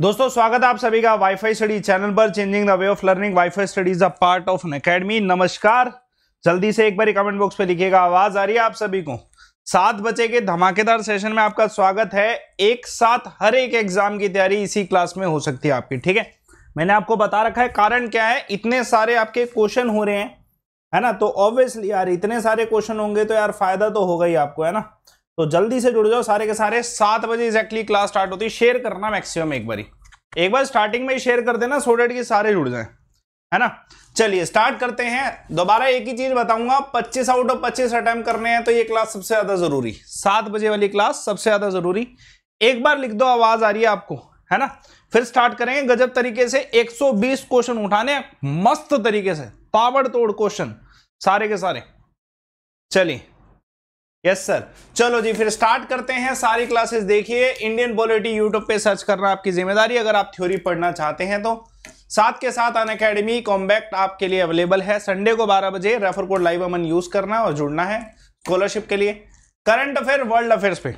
दोस्तों स्वागत है आप सभी का वाईफाई स्टडी चैनल पर changing the way of learning WiFi study is a part of Unacademy नमस्कार जल्दी से एक बार कमेंट बॉक्स पे लिखिएगा आवाज आ रही है आप सभी को सात बजे के धमाकेदार सेशन में आपका स्वागत है एक साथ हर एक एग्जाम की तैयारी इसी क्लास में हो सकती है आपकी ठीक है मैंने आपको बता रखा है कारण क्या है इतने सारे आपके क्वेश्चन हो रहे हैं है ना तो ऑब्वियसली यार इतने सारे क्वेश्चन होंगे तो यार फायदा तो होगा ही आपको है ना तो जल्दी से जुड़ जाओ सारे के सारे सात बजे एक्जैक्टली क्लास स्टार्ट होती है शेयर करना मैक्सिमम एक बारी एक बार स्टार्टिंग में ही शेयर कर देना सो डेट के सारे जुड़ जाए है ना चलिए स्टार्ट करते हैं दोबारा एक ही चीज बताऊंगा 25 आउट ऑफ 25 अटैम्प करने हैं तो ये क्लास सबसे ज्यादा जरूरी सात बजे वाली क्लास सबसे ज्यादा जरूरी एक बार लिख दो आवाज आ रही है आपको है ना फिर स्टार्ट करेंगे गजब तरीके से 120 क्वेश्चन उठाने मस्त तरीके से पावर तोड़ क्वेश्चन सारे के सारे चलिए यस सर चलो जी फिर स्टार्ट करते हैं सारी क्लासेस देखिए इंडियन पॉलिटी यूट्यूब पे सर्च करना आपकी जिम्मेदारी अगर आप थ्योरी पढ़ना चाहते हैं तो साथ के साथ अन अकेडमी कॉम्बैक्ट आपके लिए अवेलेबल है संडे को 12 बजे refer code live Aman use करना और जुड़ना है स्कॉलरशिप के लिए करंट अफेयर वर्ल्ड अफेयर्स पे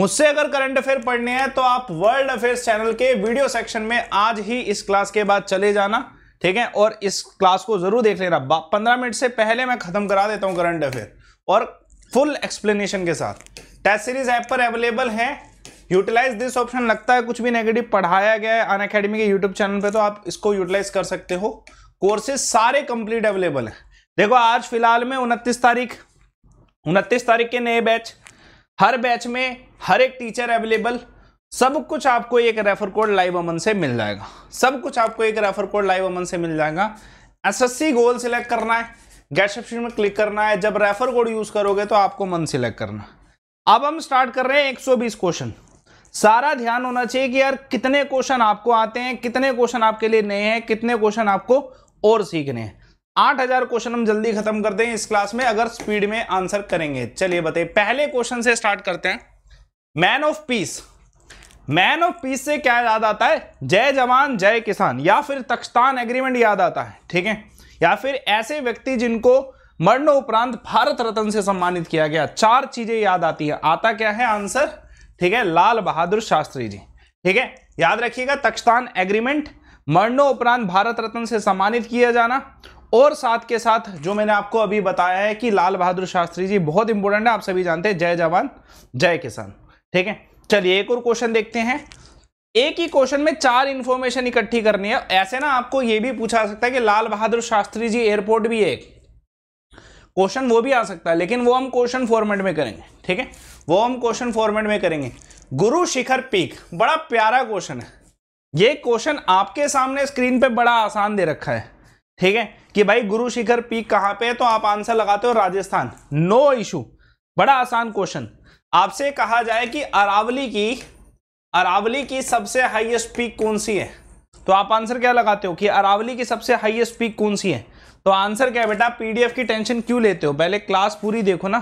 मुझसे अगर करंट अफेयर पढ़ने हैं तो आप वर्ल्ड अफेयर्स चैनल के वीडियो सेक्शन में आज ही इस क्लास के बाद चले जाना ठीक है और इस क्लास को जरूर देख लेना पंद्रह मिनट से पहले मैं खत्म करा देता हूँ करंट अफेयर और फुल एक्सप्लेनेशन के साथ टेस्ट सीरीज ऐप पर अवेलेबल है यूटिलाइज दिस ऑप्शन लगता है कुछ भी नेगेटिव पढ़ाया गया है अन अकेडमी के यूट्यूब चैनल पे तो आप इसको यूटिलाइज कर सकते हो कोर्सेज सारे कंप्लीट अवेलेबल है देखो आज फिलहाल में उनतीस तारीख उनतीस तारीख के नए बैच हर बैच में हर एक टीचर अवेलेबल सब कुछ आपको एक रेफर कोड लाइव अमन से मिल जाएगा सब कुछ आपको एक रेफर कोड लाइव अमन से मिल जाएगा एसएससी गोल सिलेक्ट करना है गेट सब्सक्रिप्शन में क्लिक करना है जब रेफर कोड यूज करोगे तो आपको मन सिलेक्ट करना अब हम स्टार्ट कर रहे हैं 120 क्वेश्चन सारा ध्यान होना चाहिए कि यार कितने क्वेश्चन आपको आते हैं कितने क्वेश्चन आपके लिए नए हैं कितने क्वेश्चन आपको और सीखने हैं आठ हजार क्वेश्चन हम जल्दी खत्म करते हैं इस क्लास में अगर स्पीड में आंसर करेंगे चलिए बताइए पहले क्वेश्चन से स्टार्ट करते हैं man of peace man of peace से क्या याद आता है जय जवान जय किसान या फिर तख्तान एग्रीमेंट याद आता है ठीक है या फिर ऐसे व्यक्ति जिनको उपरांत भारत रत्न से सम्मानित किया गया चार चीजें याद आती है आता क्या है आंसर ठीक है लाल बहादुर शास्त्री जी ठीक है याद रखिएगा तक्षतान एग्रीमेंट मरणोपरांत भारत रत्न से सम्मानित किया जाना और साथ के साथ जो मैंने आपको अभी बताया है कि लाल बहादुर शास्त्री जी बहुत इंपॉर्टेंट है आप सभी जानते हैं जय जवान जय किसान ठीक है चलिए एक और क्वेश्चन देखते हैं एक ही क्वेश्चन में चार इंफॉर्मेशन इकट्ठी करनी है ऐसे ना आपको यह भी पूछा जा सकता है कि लाल बहादुर शास्त्री जी एयरपोर्ट भी है क्वेश्चन वो भी आ सकता है लेकिन वो हम क्वेश्चन फॉर्मेट में करेंगे ठीक है वो हम क्वेश्चन फॉर्मेट में करेंगे गुरु शिखर पीक बड़ा प्यारा क्वेश्चन है ये क्वेश्चन आपके सामने स्क्रीन पे बड़ा आसान दे रखा है ठीक है कि भाई गुरु शिखर पीक कहाँ पे है तो आप आंसर लगाते हो राजस्थान नो इशू बड़ा आसान क्वेश्चन आपसे कहा जाए कि अरावली की अरावली की सबसे हाईएस्ट पीक कौन सी है तो आप आंसर क्या लगाते हो कि अरावली की सबसे हाईएस्ट पीक कौन सी है तो आंसर क्या है बेटा पीडीएफ की टेंशन क्यों लेते हो पहले क्लास पूरी देखो ना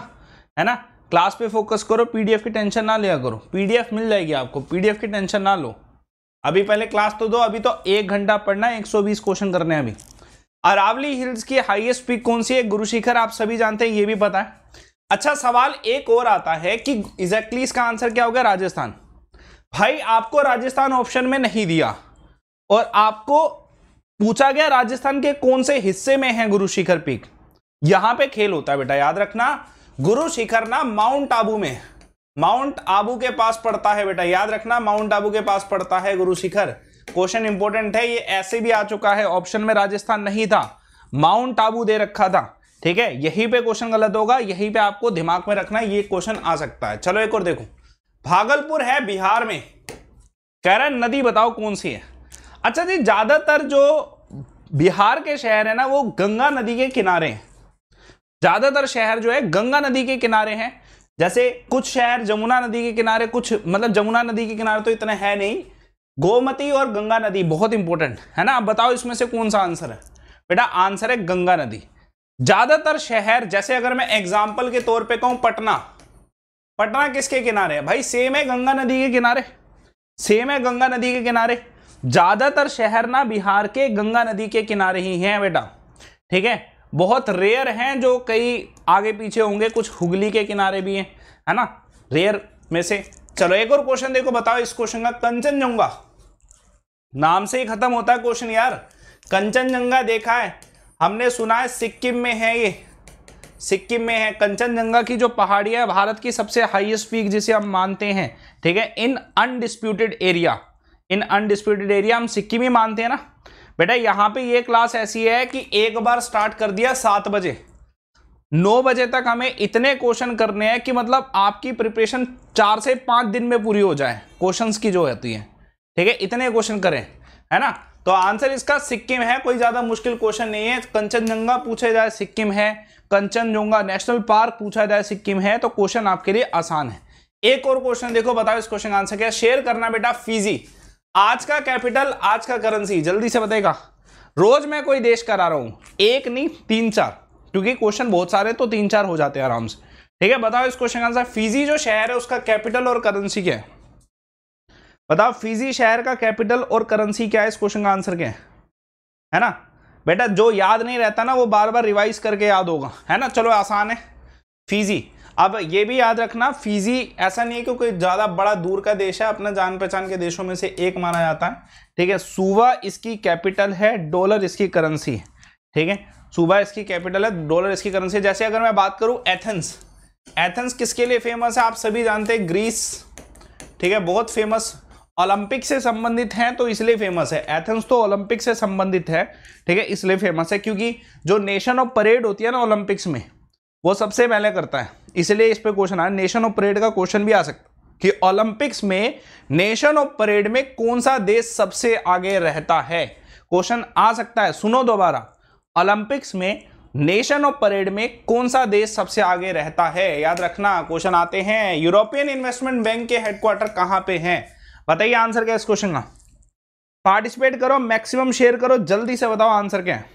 है ना क्लास पे फोकस करो पीडीएफ की टेंशन ना लिया करो पीडीएफ मिल जाएगी आपको पीडीएफ की टेंशन ना लो अभी पहले क्लास तो दो अभी तो एक घंटा पढ़ना है बीस क्वेश्चन करने हैं अभी अरावली हिल्स की हाइएस्ट पीक कौन सी है गुरुशिखर आप सभी जानते हैं ये भी पता है अच्छा सवाल एक और आता है कि एग्जैक्टली exactly इसका आंसर क्या होगा राजस्थान भाई आपको राजस्थान ऑप्शन में नहीं दिया और आपको पूछा गया राजस्थान के कौन से हिस्से में है गुरु शिखर पीक यहां पे खेल होता है बेटा याद रखना गुरु शिखर ना माउंट आबू में माउंट आबू के पास पड़ता है बेटा याद रखना माउंट आबू के पास पड़ता है गुरु शिखर क्वेश्चन इंपॉर्टेंट है ये ऐसे भी आ चुका है ऑप्शन में राजस्थान नहीं था माउंट आबू दे रखा था ठीक है यही पे क्वेश्चन गलत होगा यही पे आपको दिमाग में रखना ये क्वेश्चन आ सकता है चलो एक और देखो भागलपुर है बिहार में करण नदी बताओ कौन सी है अच्छा जी ज़्यादातर जो बिहार के शहर है ना वो गंगा नदी के किनारे हैं ज़्यादातर शहर जो है गंगा नदी के किनारे हैं जैसे कुछ शहर जमुना नदी के किनारे कुछ मतलब जमुना नदी के किनारे तो इतने है नहीं गोमती और गंगा नदी बहुत इंपॉर्टेंट है ना आप बताओ इसमें से कौन सा आंसर है बेटा आंसर है गंगा नदी ज़्यादातर शहर जैसे अगर मैं एग्जाम्पल के तौर पर कहूँ पटना पटना किसके किनारे है भाई सेम है गंगा नदी के किनारे सेम है गंगा नदी के किनारे ज़्यादातर शहर ना बिहार के गंगा नदी के किनारे ही हैं बेटा ठीक है बहुत रेयर हैं जो कई आगे पीछे होंगे कुछ हुगली के किनारे भी हैं है ना रेयर में से चलो एक और क्वेश्चन देखो बताओ इस क्वेश्चन का कंचनजंगा नाम से ही खत्म होता है क्वेश्चन यार कंचनजंगा देखा है हमने सुना है सिक्किम में है ये सिक्किम में है कंचनजंगा की जो पहाड़ी है भारत की सबसे हाईएस्ट पीक जिसे हम मानते हैं ठीक है in undisputed area in undisputed area हम सिक्किम ही मानते हैं ना बेटा यहाँ पे ये क्लास ऐसी है कि एक बार स्टार्ट कर दिया सात बजे नौ बजे तक हमें इतने क्वेश्चन करने हैं कि मतलब आपकी प्रिपरेशन चार से पाँच दिन में पूरी हो जाए क्वेश्चन की जो होती है ठीक है इतने क्वेश्चन करें है ना तो आंसर इसका सिक्किम है कोई ज़्यादा मुश्किल क्वेश्चन नहीं है कंचनजंगा पूछे जाए सिक्किम है कंचनजोंगा नेशनल पार्क पूछा जाए सिक्किम है तो क्वेश्चन आपके लिए आसान है एक और क्वेश्चन देखो बताओ इस क्वेश्चन का आंसर क्या शेयर करना बेटा फीजी आज का कैपिटल आज का करेंसी जल्दी से बताएगा रोज मैं कोई देश करा रहा हूं एक नहीं तीन चार क्योंकि क्वेश्चन बहुत सारे तो तीन चार हो जाते हैं आराम से ठीक है बताओ इस क्वेश्चन का आंसर फीजी जो शहर है उसका कैपिटल और करेंसी क्या है बताओ फीजी शहर का कैपिटल और करेंसी क्या है इस क्वेश्चन का आंसर क्या है है ना बेटा जो याद नहीं रहता ना वो बार बार रिवाइज करके याद होगा है ना चलो आसान है फीजी अब ये भी याद रखना फीजी ऐसा नहीं है क्योंकि कोई ज़्यादा बड़ा दूर का देश है अपना जान पहचान के देशों में से एक माना जाता है ठीक है सुबह इसकी कैपिटल है डॉलर इसकी करेंसी है ठीक है सुबह इसकी कैपिटल है डॉलर इसकी करेंसी है जैसे अगर मैं बात करूं एथेंस एथेंस किसके लिए फेमस है आप सभी जानते हैं ग्रीस ठीक है बहुत फेमस ओलंपिक से संबंधित हैं तो इसलिए फेमस है एथेंस तो ओलंपिक से संबंधित है ठीक है इसलिए फेमस है क्योंकि जो नेशन ऑफ परेड होती है ना ओलंपिक्स में वो सबसे पहले करता है इसलिए इस पर क्वेश्चन आया नेशन ऑफ परेड का क्वेश्चन भी आ सकता कि ओलंपिक्स में नेशन ऑफ परेड में कौन सा देश सबसे आगे रहता है क्वेश्चन आ सकता है सुनो दोबारा ओलंपिक्स में नेशन ऑफ परेड में कौन सा देश सबसे आगे रहता है याद रखना क्वेश्चन आते हैं यूरोपियन इन्वेस्टमेंट बैंक के हेडक्वार्टर कहां पे हैं बताइए आंसर क्या इस क्वेश्चन का पार्टिसिपेट करो मैक्सिमम शेयर करो जल्दी से बताओ आंसर क्या है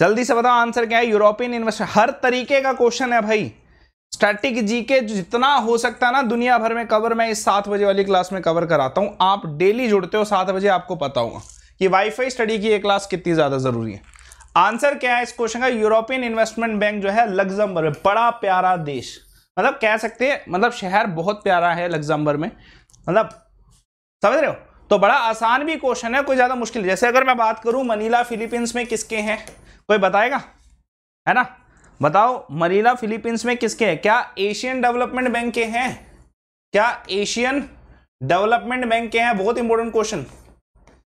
जल्दी से बताओ आंसर क्या है यूरोपियन इन्वेस्टर हर तरीके का क्वेश्चन है भाई स्टैटिक जी के जितना हो सकता है ना दुनिया भर में कवर मैं इस सात बजे वाली क्लास में कवर कराता हूं आप डेली जुड़ते हो सात बजे आपको पता होगा कि वाईफाई स्टडी की ये क्लास कितनी ज़्यादा ज़रूरी है आंसर क्या है इस क्वेश्चन का यूरोपियन इन्वेस्टमेंट बैंक जो है लग्जमबर्ग बड़ा प्यारा देश मतलब कह सकते हैं मतलब शहर बहुत प्यारा है लग्जमबर्ग में मतलब समझ रहे हो तो बड़ा आसान भी क्वेश्चन है कोई ज़्यादा मुश्किल जैसे अगर मैं बात करूं मनीला फिलीपींस में किसके हैं कोई बताएगा है ना बताओ मनीला फिलीपींस में किसके हैं क्या एशियन डेवलपमेंट बैंक के हैं क्या एशियन डेवलपमेंट बैंक के हैं बहुत इंपॉर्टेंट क्वेश्चन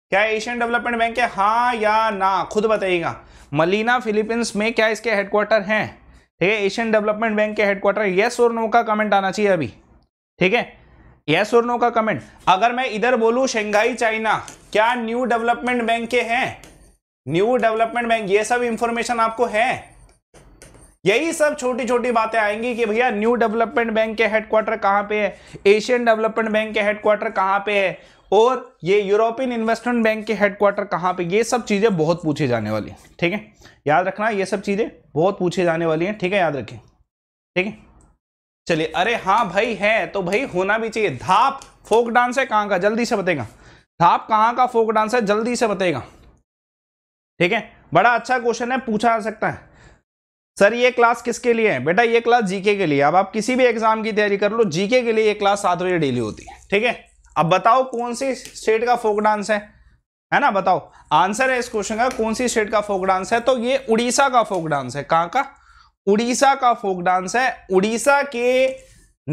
क्या एशियन डेवलपमेंट बैंक है हाँ या ना खुद बताइएगा मलीना फिलीपींस में क्या इसके हेडक्वार्टर हैं ठीक है एशियन डेवलपमेंट बैंक के हेडक्वार्टर यस और नो का कमेंट आना चाहिए अभी ठीक है यस और नो का कमेंट अगर मैं इधर बोलू शंघाई चाइना क्या न्यू डेवलपमेंट बैंक के हैं न्यू डेवलपमेंट बैंक ये सब इंफॉर्मेशन आपको है यही सब छोटी छोटी बातें आएंगी कि भैया न्यू डेवलपमेंट बैंक के हेडक्वार्टर कहां पे है एशियन डेवलपमेंट बैंक के हेडक्वार्टर कहां पे है और ये यूरोपियन इन्वेस्टमेंट बैंक के हेडक्वार्टर कहां पे ये सब चीज़ें बहुत पूछी जाने वाली ठीक है याद रखना ये सब चीज़ें बहुत पूछी जाने वाली हैं ठीक है याद रखें ठीक है चलिए अरे हाँ भाई है तो भाई होना भी चाहिए धाप फोक डांस है कहां का जल्दी से बताएगा धाप कहां का फोक डांस है जल्दी से बताएगा ठीक है बड़ा अच्छा क्वेश्चन है पूछा जा सकता है सर ये क्लास किसके लिए है बेटा ये क्लास जीके के लिए अब आप किसी भी एग्जाम की तैयारी कर लो जीके के लिए ये क्लास सात बजे डेली होती है ठीक है अब बताओ कौन सी स्टेट का फोक डांस है है ना बताओ आंसर है इस क्वेश्चन का कौन सी स्टेट का फोक डांस है तो ये उड़ीसा का फोक डांस है कहाँ का उड़ीसा का फोक डांस है उड़ीसा के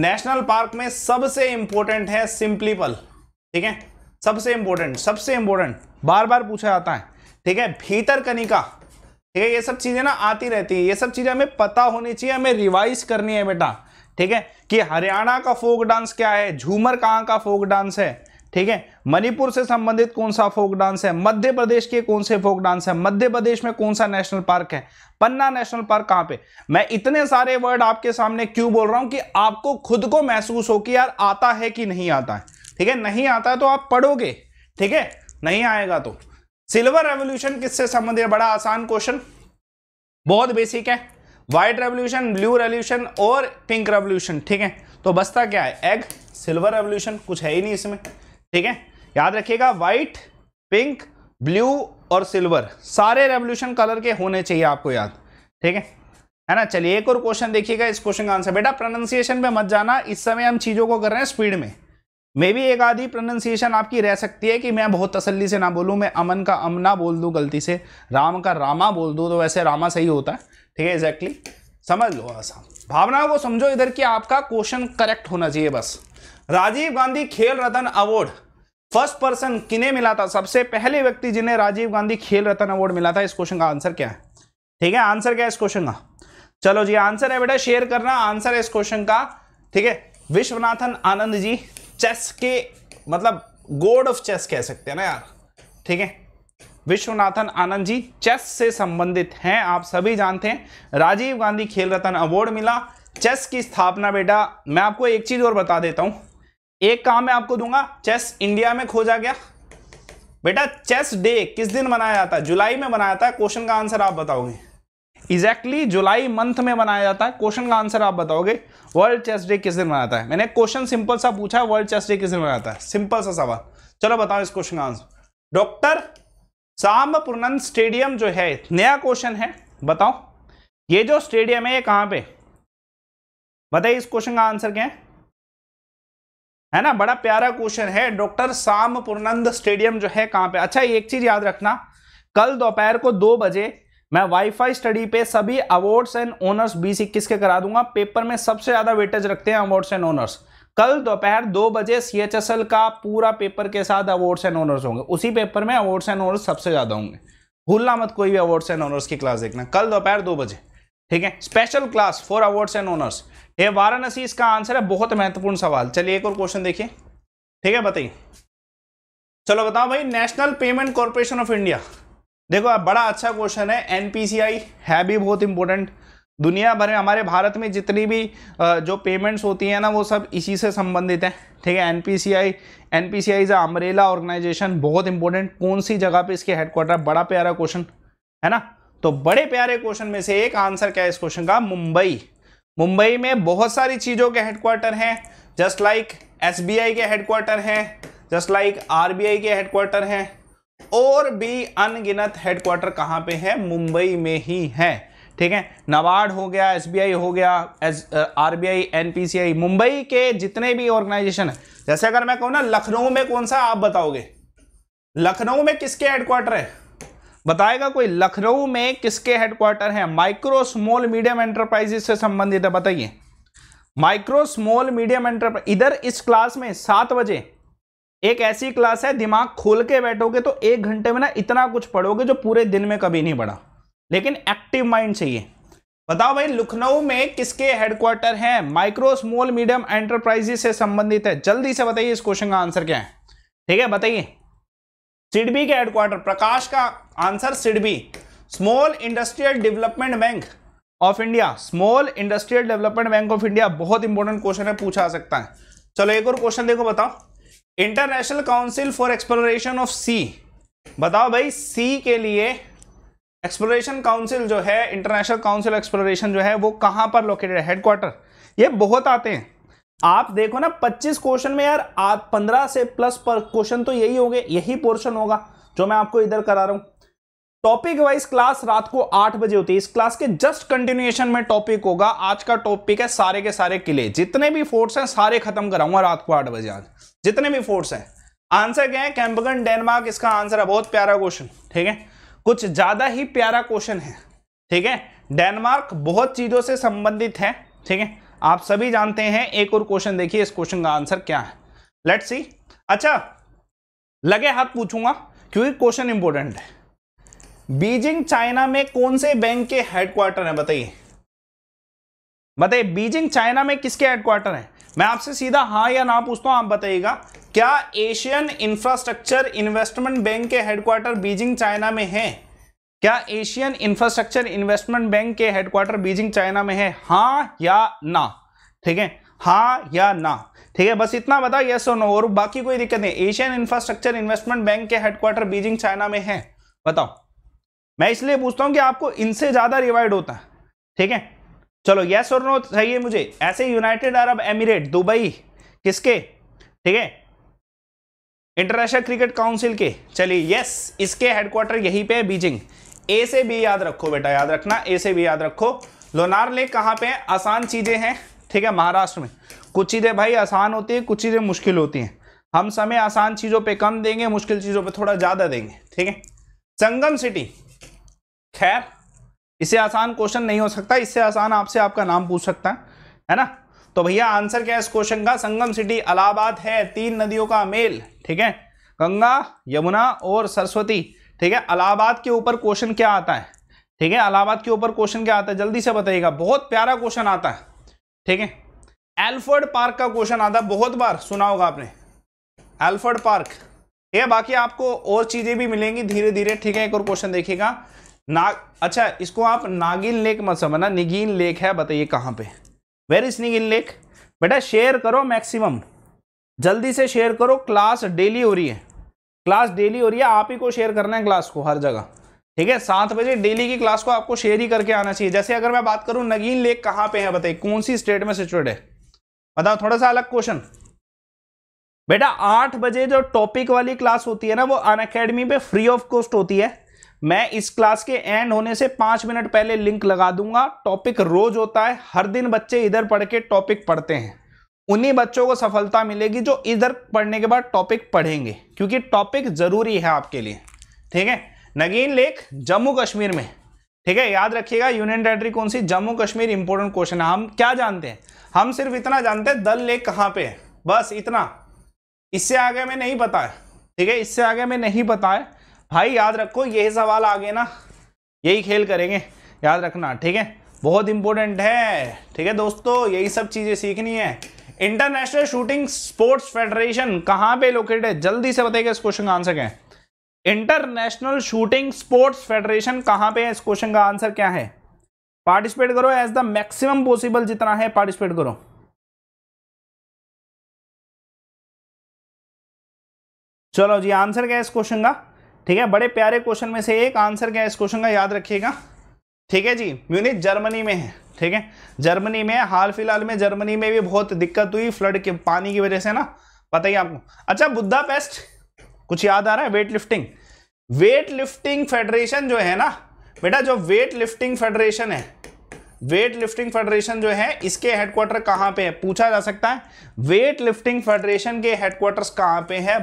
नेशनल पार्क में सबसे इंपॉर्टेंट है सिंप्लीपल ठीक है सबसे इंपॉर्टेंट सबसे इंपॉर्टेंट बार बार पूछा जाता है ठीक है भीतर कनिका ठीक है ये सब चीजें ना आती रहती है ये सब चीजें हमें पता होनी चाहिए हमें रिवाइज करनी है बेटा ठीक है कि हरियाणा का फोक डांस क्या है झूमर कहाँ का फोक डांस है ठीक है मणिपुर से संबंधित कौन सा फोक डांस है मध्य प्रदेश के कौन से फोक डांस है मध्य प्रदेश में कौन सा नेशनल पार्क है पन्ना नेशनल पार्क कहां पे मैं इतने सारे वर्ड आपके सामने क्यों बोल रहा हूं कि आपको खुद को महसूस हो कि यार आता है कि नहीं आता है ठीक है नहीं आता तो आप पढ़ोगे ठीक है नहीं आएगा तो सिल्वर रेवल्यूशन किससे संबंधित बड़ा आसान क्वेश्चन बहुत बेसिक है व्हाइट रेवल्यूशन ब्लू रेवल्यूशन और पिंक रेवल्यूशन ठीक है तो बसता क्या है एग सिल्वर रेवल्यूशन कुछ है ही नहीं इसमें ठीक है याद रखिएगा व्हाइट पिंक ब्लू और सिल्वर सारे रेवोल्यूशन कलर के होने चाहिए आपको याद ठीक है है ना चलिए एक और क्वेश्चन देखिएगा इस क्वेश्चन का आंसर बेटा प्रोनाउंसिएशन पे मत जाना इस समय हम चीज़ों को कर रहे हैं स्पीड में मे भी एक आधी प्रोनाउंसिएशन आपकी रह सकती है कि मैं बहुत तसल्ली से ना बोलूँ मैं अमन का अमना बोल दूँ गलती से राम का रामा बोल दूँ तो वैसे रामा सही होता है ठीक है एग्जैक्टली समझ लो आसान भावनाओं को समझो इधर कि आपका क्वेश्चन करेक्ट होना चाहिए बस राजीव गांधी खेल रत्न अवार्ड फर्स्ट पर्सन किने मिला था सबसे पहले व्यक्ति जिन्हें राजीव गांधी खेल रत्न अवार्ड मिला था इस क्वेश्चन का आंसर क्या है ठीक है आंसर क्या है इस क्वेश्चन का चलो जी आंसर है बेटा शेयर करना आंसर है इस क्वेश्चन का ठीक है विश्वनाथन आनंद जी चेस के मतलब गोड ऑफ चेस कह सकते हैं ना यार ठीक है विश्वनाथन आनंद जी चेस से संबंधित हैं आप सभी जानते हैं राजीव गांधी खेल रत्न अवार्ड मिला चेस की स्थापना बेटा मैं आपको एक चीज और बता देता हूं एक काम मैं आपको दूंगा चेस इंडिया में खोजा गया बेटा चेस डे किस दिन मनाया जाता है जुलाई में मनाया जाता है क्वेश्चन का आंसर आप बताओगे एग्जैक्टली exactly, जुलाई मंथ में मनाया जाता है क्वेश्चन का आंसर आप बताओगे वर्ल्ड चेस डे किस दिन मनाता है मैंने क्वेश्चन सिंपल सा पूछा वर्ल्ड चेस डे किस दिन मनाता है सिंपल सा सवाल चलो बताओ इस क्वेश्चन का आंसर डॉक्टर साम पुनन स्टेडियम जो है नया क्वेश्चन है बताओ ये जो स्टेडियम है ये कहां पे बताइए इस क्वेश्चन का आंसर क्या है है ना बड़ा प्यारा क्वेश्चन है डॉक्टर साम पूर्णंद स्टेडियम जो है कहाँ पे अच्छा एक चीज याद रखना कल दोपहर को दो बजे मैं वाईफाई स्टडी पे सभी अवार्ड्स एंड ऑनर्स बीस इक्कीस के करा दूंगा पेपर में सबसे ज्यादा वेटेज रखते हैं अवार्ड्स एंड ऑनर्स कल दोपहर दो बजे सी का पूरा पेपर के साथ अवार्ड्स एंड ऑनर्स होंगे उसी पेपर में अवार्ड्स एंड ऑनर्स सबसे ज्यादा होंगे भूलना मत कोई भी अवार्ड्स एंड ऑनर्स की क्लास देखना कल दोपहर दो बजे ठीक है special class for awards and honours ये वाराणसी इसका आंसर है बहुत महत्वपूर्ण सवाल चलिए एक और क्वेश्चन देखिए ठीक है बताइए चलो बताओ भाई national payment corporation of India देखो आप बड़ा अच्छा क्वेश्चन है एनपीसीआई है भी बहुत इंपॉर्टेंट दुनिया भर में हमारे भारत में जितनी भी जो पेमेंट्स होती हैं ना वो सब इसी से संबंधित हैं ठीक है N P C I N P C I is umbrella organisation बहुत इंपॉर्टेंट कौन सी जगह पे इसके हेडक्वार्टर बड़ा प्यारा क्वेश्चन है ना तो बड़े प्यारे क्वेश्चन में से एक आंसर क्या है इस क्वेश्चन का मुंबई मुंबई में बहुत सारी चीज़ों के हेडक्वार्टर हैं जस्ट लाइक एस के हेडक्वार्टर हैं जस्ट लाइक आर के हेडक्वार्टर हैं और भी अनगिनत हेडक्वार्टर कहाँ पे हैं मुंबई में ही हैं ठीक है नवाड हो गया एस हो गया yes R B I N P C I Mumbai के जितने भी ऑर्गेनाइजेशन है जैसे अगर मैं कहूँ ना लखनऊ में कौन सा आप बताओगे लखनऊ में किसके हेडक्वार्टर है बताएगा कोई लखनऊ में किसके हेडक्वार्टर हैं माइक्रो स्मॉल मीडियम एंटरप्राइजेस से संबंधित है बताइए माइक्रो स्मॉल मीडियम एंटरप्राइज इधर इस क्लास में सात बजे एक ऐसी क्लास है दिमाग खोल के बैठोगे तो एक घंटे में ना इतना कुछ पढ़ोगे जो पूरे दिन में कभी नहीं पढ़ा लेकिन एक्टिव माइंड चाहिए बताओ भाई लखनऊ में किसके हेडक्वार्टर हैं माइक्रो स्मॉल मीडियम एंटरप्राइजेस से संबंधित है जल्दी से बताइए इस क्वेश्चन का आंसर क्या है ठीक है बताइए सिडबी के हेडक्वार्टर प्रकाश का answer SIDBI small industrial development bank of India small industrial development bank of India बहुत इंपॉर्टेंट क्वेश्चन है पूछा सकता है चलो एक और क्वेश्चन देखो बताओ international council for exploration of sea बताओ भाई सी के लिए एक्सप्लोरेशन काउंसिल जो है इंटरनेशनल काउंसिल एक्सप्लोरेशन जो है वो कहाँ पर लोकेटेड है हेडक्वार्टर ये बहुत आते हैं आप देखो ना 25 क्वेश्चन में यार आप 15 से प्लस पर क्वेश्चन तो यही होंगे यही पोर्शन होगा जो मैं आपको इधर करा रहा हूं टॉपिक वाइज क्लास रात को आठ बजे होती है इस क्लास के जस्ट कंटिन्यूएशन में टॉपिक होगा आज का टॉपिक है सारे के सारे किले जितने भी फोर्ट्स हैं सारे खत्म कराऊंगा रात को आठ बजे आज जितने भी फोर्ट्स हैं आंसर क्या है कैंपगन डेनमार्क इसका आंसर है बहुत प्यारा क्वेश्चन ठीक है कुछ ज्यादा ही प्यारा क्वेश्चन है ठीक है डेनमार्क बहुत चीजों से संबंधित है ठीक है आप सभी जानते हैं एक और क्वेश्चन देखिए इस क्वेश्चन का आंसर क्या है लेट्स सी अच्छा लगे हाथ पूछूंगा क्योंकि क्वेश्चन इंपॉर्टेंट है बीजिंग चाइना में कौन से बैंक के हेडक्वार्टर है बताइए बताइए बीजिंग चाइना में किसके हेडक्वार्टर है मैं आपसे सीधा हाँ या ना पूछता हूं आप बताइएगा क्या एशियन इंफ्रास्ट्रक्चर इन्वेस्टमेंट बैंक के हेडक्वार्टर बीजिंग चाइना में है क्या एशियन इंफ्रास्ट्रक्चर इन्वेस्टमेंट बैंक के हेडक्वार्टर बीजिंग चाइना में है हाँ या ना ठीक है हाँ या ना ठीक है बस इतना बता यस और नो और बाकी कोई दिक्कत नहीं एशियन इंफ्रास्ट्रक्चर इन्वेस्टमेंट बैंक के हेडक्वार्टर बीजिंग चाइना में है बताओ मैं इसलिए पूछता हूँ कि आपको इनसे ज़्यादा रिवाइड होता है ठीक है चलो यस और नो चाहिए मुझे ऐसे यूनाइटेड अरब एमिरेट दुबई किसके ठीक है इंटरनेशनल क्रिकेट काउंसिल के चलिए यस इसके हेडक्वार्टर यहीं पे है बीजिंग ए से बी याद रखो बेटा याद रखना ए से बी याद रखो लोनार लेक कहाँ पे है आसान चीज़ें हैं ठीक है महाराष्ट्र में कुछ चीज़ें भाई आसान होती है कुछ चीज़ें मुश्किल होती हैं हम समय आसान चीज़ों पे कम देंगे मुश्किल चीज़ों पे थोड़ा ज़्यादा देंगे ठीक है संगम सिटी खैर इससे आसान क्वेश्चन नहीं हो सकता इससे आसान आपसे आपका नाम पूछ सकता है है ना तो भैया आंसर क्या है इस क्वेश्चन का संगम सिटी अलाहाबाद है तीन नदियों का मेल ठीक है गंगा यमुना और सरस्वती ठीक है अलाहाबाद के ऊपर क्वेश्चन क्या आता है ठीक है अलाहाबाद के ऊपर क्वेश्चन क्या आता है जल्दी से बताइएगा बहुत प्यारा क्वेश्चन आता है ठीक है एल्फर्ड पार्क का क्वेश्चन आता है बहुत बार सुना होगा आपने एल्फर्ड पार्क ठीक है बाकी आपको और चीज़ें भी मिलेंगी धीरे धीरे ठीक है एक और क्वेश्चन देखिएगा नाग अच्छा इसको आप नागिन लेक मत समझना निगिन लेक है बताइए कहाँ पे वेर इज निगिन लेक बेटा शेयर करो मैक्सिमम जल्दी से शेयर करो क्लास डेली हो रही है क्लास डेली हो रही है आप ही को शेयर करना है क्लास को हर जगह ठीक है सात बजे डेली की क्लास को आपको शेयर ही करके आना चाहिए जैसे अगर मैं बात करूं नगीन लेक कहाँ पे है बताइए कौन सी स्टेट में सिचुएट है बताओ थोड़ा सा अलग क्वेश्चन बेटा आठ बजे जो टॉपिक वाली क्लास होती है ना वो अन अकेडमी पे फ्री ऑफ कॉस्ट होती है मैं इस क्लास के एंड होने से पांच मिनट पहले लिंक लगा दूंगा टॉपिक रोज होता है हर दिन बच्चे इधर पढ़ के टॉपिक पढ़ते हैं उन्हीं बच्चों को सफलता मिलेगी जो इधर पढ़ने के बाद टॉपिक पढ़ेंगे क्योंकि टॉपिक जरूरी है आपके लिए ठीक है नगीन लेक जम्मू कश्मीर में ठीक है याद रखिएगा यूनियन टेरेटरी कौन सी जम्मू कश्मीर इंपोर्टेंट क्वेश्चन है हम क्या जानते हैं हम सिर्फ इतना जानते हैं दल लेक कहाँ पे है बस इतना इससे आगे में नहीं पता है ठीक है इससे आगे में नहीं पता है भाई याद रखो यही सवाल आगे ना यही खेल करेंगे याद रखना ठीक है बहुत इंपॉर्टेंट है ठीक है दोस्तों यही सब चीज़ें सीखनी है इंटरनेशनल शूटिंग स्पोर्ट्स फेडरेशन कहां पे लोकेटेड है जल्दी से बताएगा इस क्वेश्चन का आंसर क्या है इंटरनेशनल शूटिंग स्पोर्ट्स फेडरेशन कहां पे है इस क्वेश्चन का आंसर क्या है पार्टिसिपेट करो एज द मैक्सिमम पॉसिबल जितना है पार्टिसिपेट करो चलो जी आंसर क्या है इस क्वेश्चन का ठीक है बड़े प्यारे क्वेश्चन में से एक आंसर क्या है इस क्वेश्चन का याद रखिएगा ठीक है जी म्यूनिक जर्मनी में है ठीक है जर्मनी में हाल फिलहाल में जर्मनी में भी बहुत दिक्कत हुई फ्लड के पानी की वजह से ना पता ही आपको अच्छा बुद्धा पेस्ट कुछ याद आ रहा है weight lifting weight lifting federation जो है ना बेटा जो वेट लिफ्टिंग फेडरेशन है वेट लिफ्टिंग फेडरेशन जो है इसके हेडक्वार्टर कहाँ पे है पूछा जा सकता है वेट लिफ्टिंग फेडरेशन के हेडक्वार्टर कहाँ पे है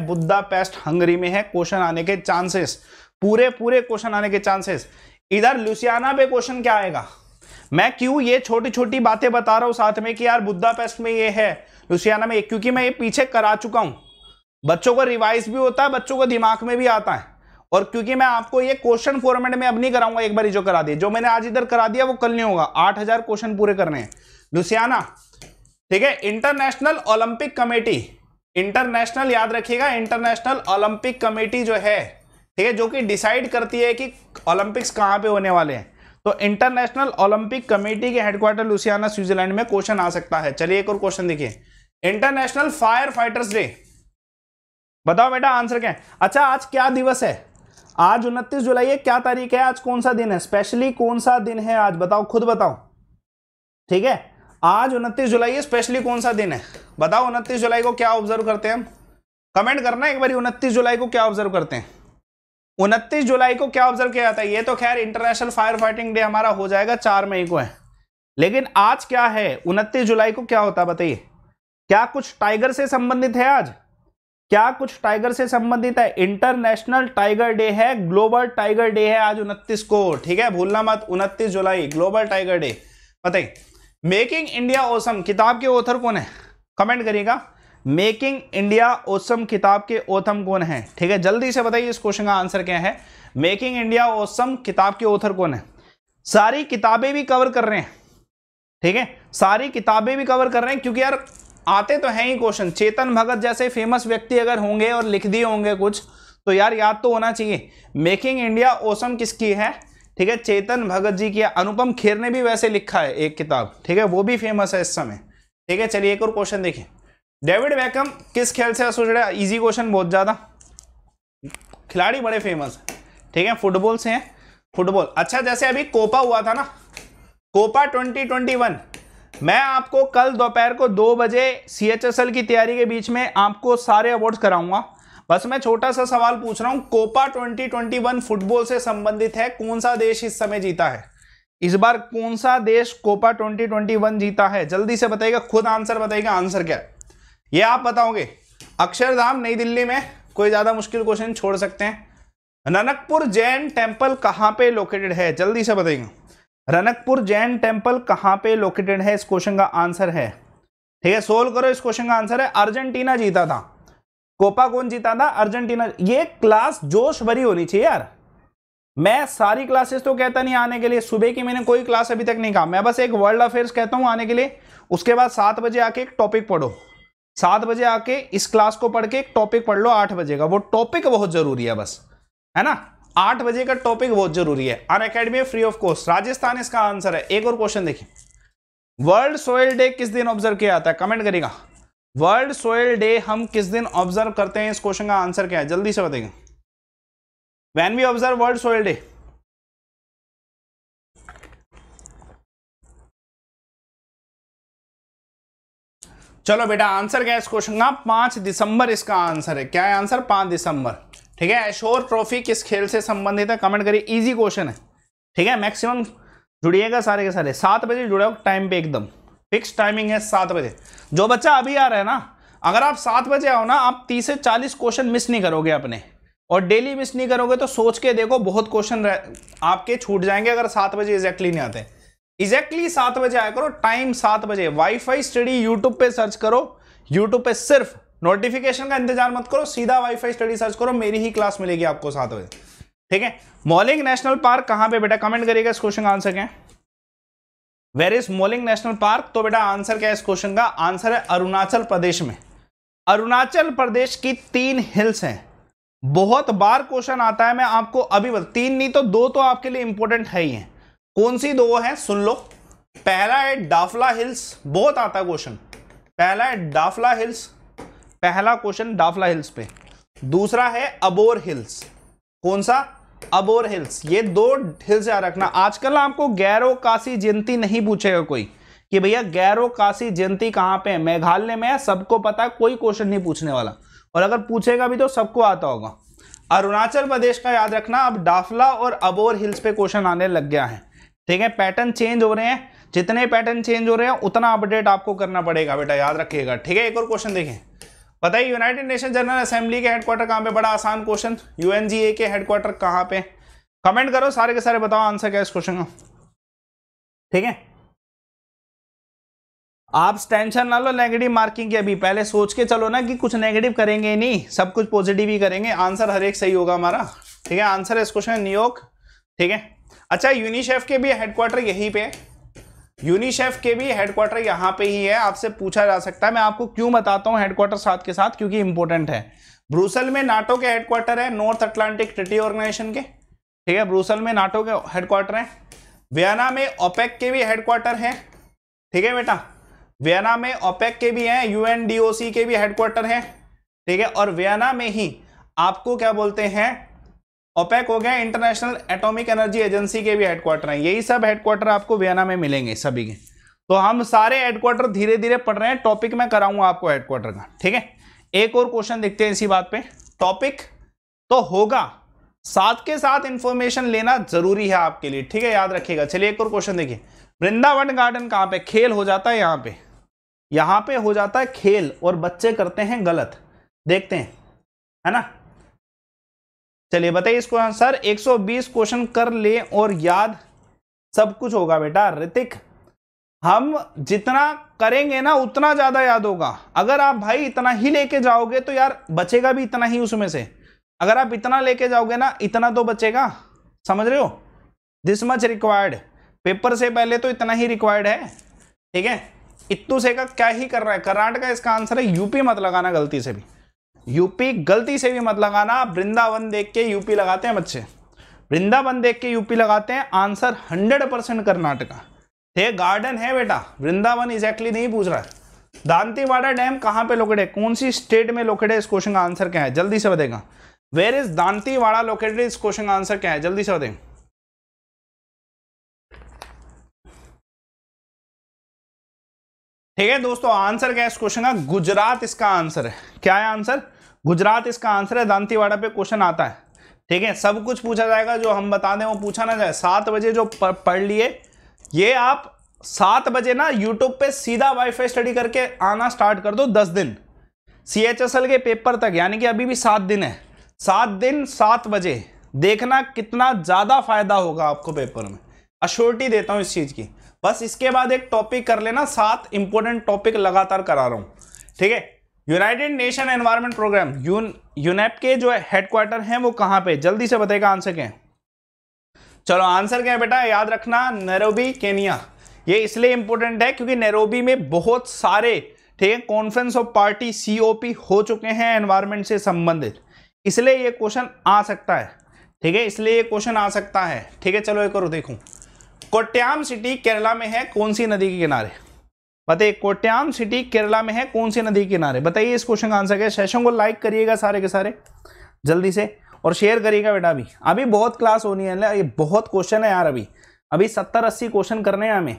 पेस्ट हंगरी में है क्वेश्चन आने के चांसेस पूरे पूरे क्वेश्चन आने के चांसेस इधर लुसियाना पे क्वेश्चन क्या आएगा मैं क्यों ये छोटी छोटी बातें बता रहा हूं साथ में कि यार पेस्ट में ये है लुसियाना में क्योंकि मैं ये पीछे करा चुका हूं बच्चों को रिवाइज भी होता है बच्चों को दिमाग में भी आता है और क्योंकि मैं आपको ये क्वेश्चन फॉर्मेट में अब नहीं कराऊंगा एक बार जो करा दिया जो मैंने आज इधर करा दिया वो कल नहीं होगा आठ हजार क्वेश्चन पूरे करने हैं लुसियाना ठीक है इंटरनेशनल ओलंपिक कमेटी इंटरनेशनल याद रखिएगा इंटरनेशनल ओलंपिक कमेटी जो है ठीक है जो कि डिसाइड करती है कि ओलंपिक्स कहां पे होने वाले हैं तो इंटरनेशनल ओलंपिक कमेटी के हेडक्वार्टर लुसियाना स्विट्जरलैंड में क्वेश्चन आ सकता है चलिए एक और क्वेश्चन देखिए इंटरनेशनल फायर फाइटर्स डे बताओ बेटा आंसर क्या है अच्छा आज क्या दिवस है आज उनतीस जुलाई है क्या तारीख है आज कौन सा दिन है स्पेशली कौन सा दिन है आज बताओ खुद बताओ ठीक है आज उनतीस जुलाई है स्पेशली कौन सा दिन है बताओ उनतीस जुलाई को क्या ऑब्जर्व करते हैं हम कमेंट करना एक बार उनतीस जुलाई को क्या ऑब्जर्व करते हैं उनतीस जुलाई को क्या ऑब्जर्व किया जाता है ये तो खैर इंटरनेशनल फायर फाइटिंग डे हमारा हो जाएगा चार मई को है लेकिन आज क्या है उनतीस जुलाई को क्या होता है बताइए क्या कुछ टाइगर से संबंधित है आज क्या कुछ टाइगर से संबंधित है इंटरनेशनल टाइगर डे है ग्लोबल टाइगर डे है आज उनतीस को ठीक है भूलना मत उनतीस जुलाई ग्लोबल टाइगर डे बताइए मेकिंग इंडिया ओसम किताब के ऑथर कौन है कमेंट करिएगा मेकिंग इंडिया ओसम किताब के ओथम कौन है ठीक है जल्दी से बताइए इस क्वेश्चन का आंसर क्या है मेकिंग इंडिया ओसम किताब के ओथर कौन है सारी किताबें भी कवर कर रहे हैं ठीक है सारी किताबें भी कवर कर रहे हैं क्योंकि यार आते तो हैं ही क्वेश्चन चेतन भगत जैसे फेमस व्यक्ति अगर होंगे और लिख दिए होंगे कुछ तो यार याद तो होना चाहिए मेकिंग इंडिया ओसम किसकी है ठीक है चेतन भगत जी की अनुपम खेर ने भी वैसे लिखा है एक किताब ठीक है वो भी फेमस है इस समय ठीक है चलिए एक और क्वेश्चन देखिए डेविड बैकम किस खेल से एसोसिएटेड है इजी क्वेश्चन बहुत ज़्यादा खिलाड़ी बड़े फेमस हैं ठीक है फुटबॉल से हैं फुटबॉल अच्छा जैसे अभी कोपा हुआ था ना कोपा 2021 मैं आपको कल दोपहर को दो बजे सी की तैयारी के बीच में आपको सारे अवार्ड्स कराऊंगा बस मैं छोटा सा सवाल पूछ रहा हूँ कोपा 2021 फुटबॉल से संबंधित है कौन सा देश इस समय जीता है इस बार कौन सा देश कोपा 2021 जीता है जल्दी से बताइएगा खुद आंसर बताइएगा आंसर क्या है ये आप बताओगे अक्षरधाम नई दिल्ली में कोई ज़्यादा मुश्किल क्वेश्चन छोड़ सकते हैं रनकपुर जैन टेम्पल कहाँ पे लोकेटेड है जल्दी से बताइए रनकपुर जैन टेम्पल कहाँ पे लोकेटेड है इस क्वेश्चन का आंसर है ठीक है सोल्व करो इस क्वेश्चन का आंसर है अर्जेंटीना जीता था कोपा कौन जीता था अर्जेंटीना ये क्लास जोश भरी होनी चाहिए यार मैं सारी क्लासेस तो कहता नहीं आने के लिए सुबह की मैंने कोई क्लास अभी तक नहीं कहा मैं बस एक वर्ल्ड अफेयर्स कहता हूँ आने के लिए उसके बाद सात बजे आके एक टॉपिक पढ़ो सात बजे आके इस क्लास को पढ़ के एक टॉपिक पढ़ लो आठ बजे का वो टॉपिक बहुत जरूरी है बस है ना आठ बजे का टॉपिक बहुत जरूरी है Unacademy free of cost Rajasthan इसका आंसर है एक और क्वेश्चन देखिए वर्ल्ड सोयल डे किस दिन ऑब्जर्व किया जाता है कमेंट करेगा वर्ल्ड सोयल डे हम किस दिन ऑब्जर्व करते हैं इस क्वेश्चन का आंसर क्या है जल्दी से बताएंगे when we observe world soil day चलो बेटा आंसर क्या इस क्वेश्चन का पांच दिसंबर इसका आंसर है क्या है आंसर पांच दिसंबर ठीक है एशोर ट्रॉफी किस खेल से संबंधित है कमेंट करिए इजी क्वेश्चन है ठीक है मैक्सिमम जुड़िएगा सारे के सारे सात बजे जुड़े हो टाइम पे एकदम फिक्स टाइमिंग है सात बजे जो बच्चा अभी आ रहा है ना अगर आप सात बजे आओ ना आप तीस से चालीस क्वेश्चन मिस नहीं करोगे अपने और डेली मिस नहीं करोगे तो सोच के देखो बहुत क्वेश्चन आपके छूट जाएंगे अगर सात बजे एग्जैक्टली नहीं आते एग्जैक्टली exactly सात बजे आया करो टाइम सात बजे वाईफाई स्टडी यूट्यूब पे सर्च करो यूट्यूब पे सिर्फ नोटिफिकेशन का इंतजार मत करो सीधा वाईफाई स्टडी सर्च करो मेरी ही क्लास मिलेगी आपको सात बजे ठीक है मॉलिंग नेशनल पार्क कहां पे बेटा कमेंट करिएगा इस क्वेश्चन का आंसर क्या where is Mouling national park तो बेटा आंसर क्या है इस क्वेश्चन का आंसर है अरुणाचल प्रदेश में अरुणाचल प्रदेश की तीन हिल्स हैं बहुत बार क्वेश्चन आता है मैं आपको अभी बता तीन नहीं तो दो तो आपके लिए इंपॉर्टेंट है ही है कौन सी दो है सुन लो पहला है डाफला हिल्स बहुत आता क्वेश्चन पहला है डाफला हिल्स पहला क्वेश्चन डाफला हिल्स पे दूसरा है अबोर हिल्स कौन सा अबोर हिल्स ये दो हिल्स याद रखना आजकल आपको गैरो काशी जयंती नहीं पूछेगा कोई कि भैया गैरो काशी जयंती कहाँ पे है मेघालय में है सबको पता है कोई क्वेश्चन नहीं पूछने वाला और अगर पूछेगा भी तो सबको आता होगा अरुणाचल प्रदेश का याद रखना अब डाफला और अबोर हिल्स पे क्वेश्चन आने लग गया है ठीक है पैटर्न चेंज हो रहे हैं जितने पैटर्न चेंज हो रहे हैं उतना अपडेट आपको करना पड़ेगा बेटा याद रखिएगा ठीक है एक और क्वेश्चन देखें बताइए यूनाइटेड नेशन जनरल असेंबली के हेडक्वार्टर कहाँ पे बड़ा आसान क्वेश्चन यू के हेडक्वार्टर कहाँ पे कमेंट करो सारे के सारे बताओ आंसर क्या है इस क्वेश्चन का ठीक है आप टेंशन ना लो नेगेटिव मार्किंग की अभी पहले सोच के चलो ना कि कुछ नेगेटिव करेंगे नहीं सब कुछ पॉजिटिव ही करेंगे आंसर हर एक सही होगा हमारा ठीक है आंसर है इस क्वेश्चन न्यूयॉर्क ठीक है अच्छा यूनिसेफ के भी हेडक्वार्टर यहीं पे यूनिसेफ के भी हेडक्वार्टर यहाँ पे ही है आपसे पूछा जा सकता है मैं आपको क्यों बताता हूँ हेडक्वार्टर साथ के साथ क्योंकि इंपॉर्टेंट है ब्रूसल में नाटो के हेडक्वार्टर है नॉर्थ अटलांटिक ट्रिटी ऑर्गेनाइजेशन के ठीक है ब्रूसल में नाटो के हेडक्वार्टर है वियना में ओपेक के भी हेडक्वार्टर है ठीक है बेटा वियना में ओपेक के भी हैं यूएनडीओसी के भी हेडक्वार्टर हैं ठीक है और वियना में ही आपको क्या बोलते हैं ओपेक हो गया इंटरनेशनल एटॉमिक एनर्जी एजेंसी के भी हेडक्वार्टर हैं यही सब हेडक्वार्टर आपको वियना में मिलेंगे सभी के तो हम सारे हेडक्वार्टर धीरे धीरे पढ़ रहे हैं टॉपिक में कराऊंगा आपको हेडक्वार्टर का ठीक है एक और क्वेश्चन देखते हैं इसी बात पे टॉपिक तो होगा साथ के साथ इंफॉर्मेशन लेना जरूरी है आपके लिए ठीक है याद रखिएगा चलिए एक और क्वेश्चन देखिए वृंदावन गार्डन कहाँ पे खेल हो जाता है यहाँ पे यहाँ पे हो जाता है खेल और बच्चे करते हैं गलत देखते हैं है ना चलिए बताइए इसको आंसर 120 क्वेश्चन कर ले और याद सब कुछ होगा बेटा ऋतिक हम जितना करेंगे ना उतना ज़्यादा याद होगा अगर आप भाई इतना ही लेके जाओगे तो यार बचेगा भी इतना ही उसमें से अगर आप इतना लेके जाओगे ना इतना तो बचेगा समझ रहे हो दिस मच रिक्वायर्ड पेपर से पहले तो इतना ही रिक्वायर्ड है ठीक है इतू से का क्या ही कर रहा है कर्नाटक का इसका आंसर है यूपी मत लगाना गलती से भी यूपी गलती से भी मत लगाना वृंदावन देख के यूपी लगाते हैं बच्चे वृंदावन देख के यूपी लगाते हैं आंसर हंड्रेड परसेंट कर्नाटका ये गार्डन है बेटा वृंदावन एग्जैक्टली नहीं पूछ रहा है दांतीवाड़ा डैम कहाँ पे लोकेट है कौन सी स्टेट में लोकेट है इस क्वेश्चन का आंसर क्या है जल्दी से बताएगा वेर इज दांतीवाड़ा लोकेटेड इस क्वेश्चन का आंसर क्या है जल्दी से बताएंगे ठीक है दोस्तों आंसर क्या है इस क्वेश्चन का गुजरात इसका आंसर है क्या है आंसर गुजरात इसका आंसर है दांतीवाड़ा पे क्वेश्चन आता है ठीक है सब कुछ पूछा जाएगा जो हम बता दें वो पूछा ना जाए सात बजे जो पढ़ लिए ये आप सात बजे ना यूट्यूब पे सीधा वाईफाई स्टडी करके आना स्टार्ट कर दो दस दिन सी एच एस एल के पेपर तक यानी कि अभी भी सात दिन है सात दिन सात बजे देखना कितना ज़्यादा फायदा होगा आपको पेपर में अश्योरिटी देता हूँ इस चीज़ की बस इसके बाद एक टॉपिक कर लेना सात इंपॉर्टेंट टॉपिक लगातार करा रहा हूँ ठीक है यूनाइटेड नेशन एनवायरमेंट प्रोग्राम यून यूनेप के जो हेडक्वार्टर हैं वो कहाँ पे जल्दी से बताएगा आंसर क्या है चलो आंसर क्या है बेटा याद रखना नैरोबी केनिया ये इसलिए इंपॉर्टेंट है क्योंकि नैरोबी में बहुत सारे ठीक है कॉन्फ्रेंस ऑफ पार्टी सीओपी हो चुके हैं एनवायरमेंट से संबंधित इसलिए ये क्वेश्चन आ सकता है ठीक है इसलिए ये क्वेश्चन आ सकता है ठीक है चलो एक और देखूँ कोट्याम सिटी केरला में है कौन सी नदी के किनारे बताइए कोट्याम सिटी केरला में है कौन सी नदी किनारे बताइए इस क्वेश्चन का आंसर क्या है सेशन को लाइक करिएगा सारे के सारे जल्दी से और शेयर करिएगा बेटा अभी अभी बहुत क्लास होनी है ना ये बहुत क्वेश्चन है यार अभी अभी सत्तर अस्सी क्वेश्चन करने हैं हमें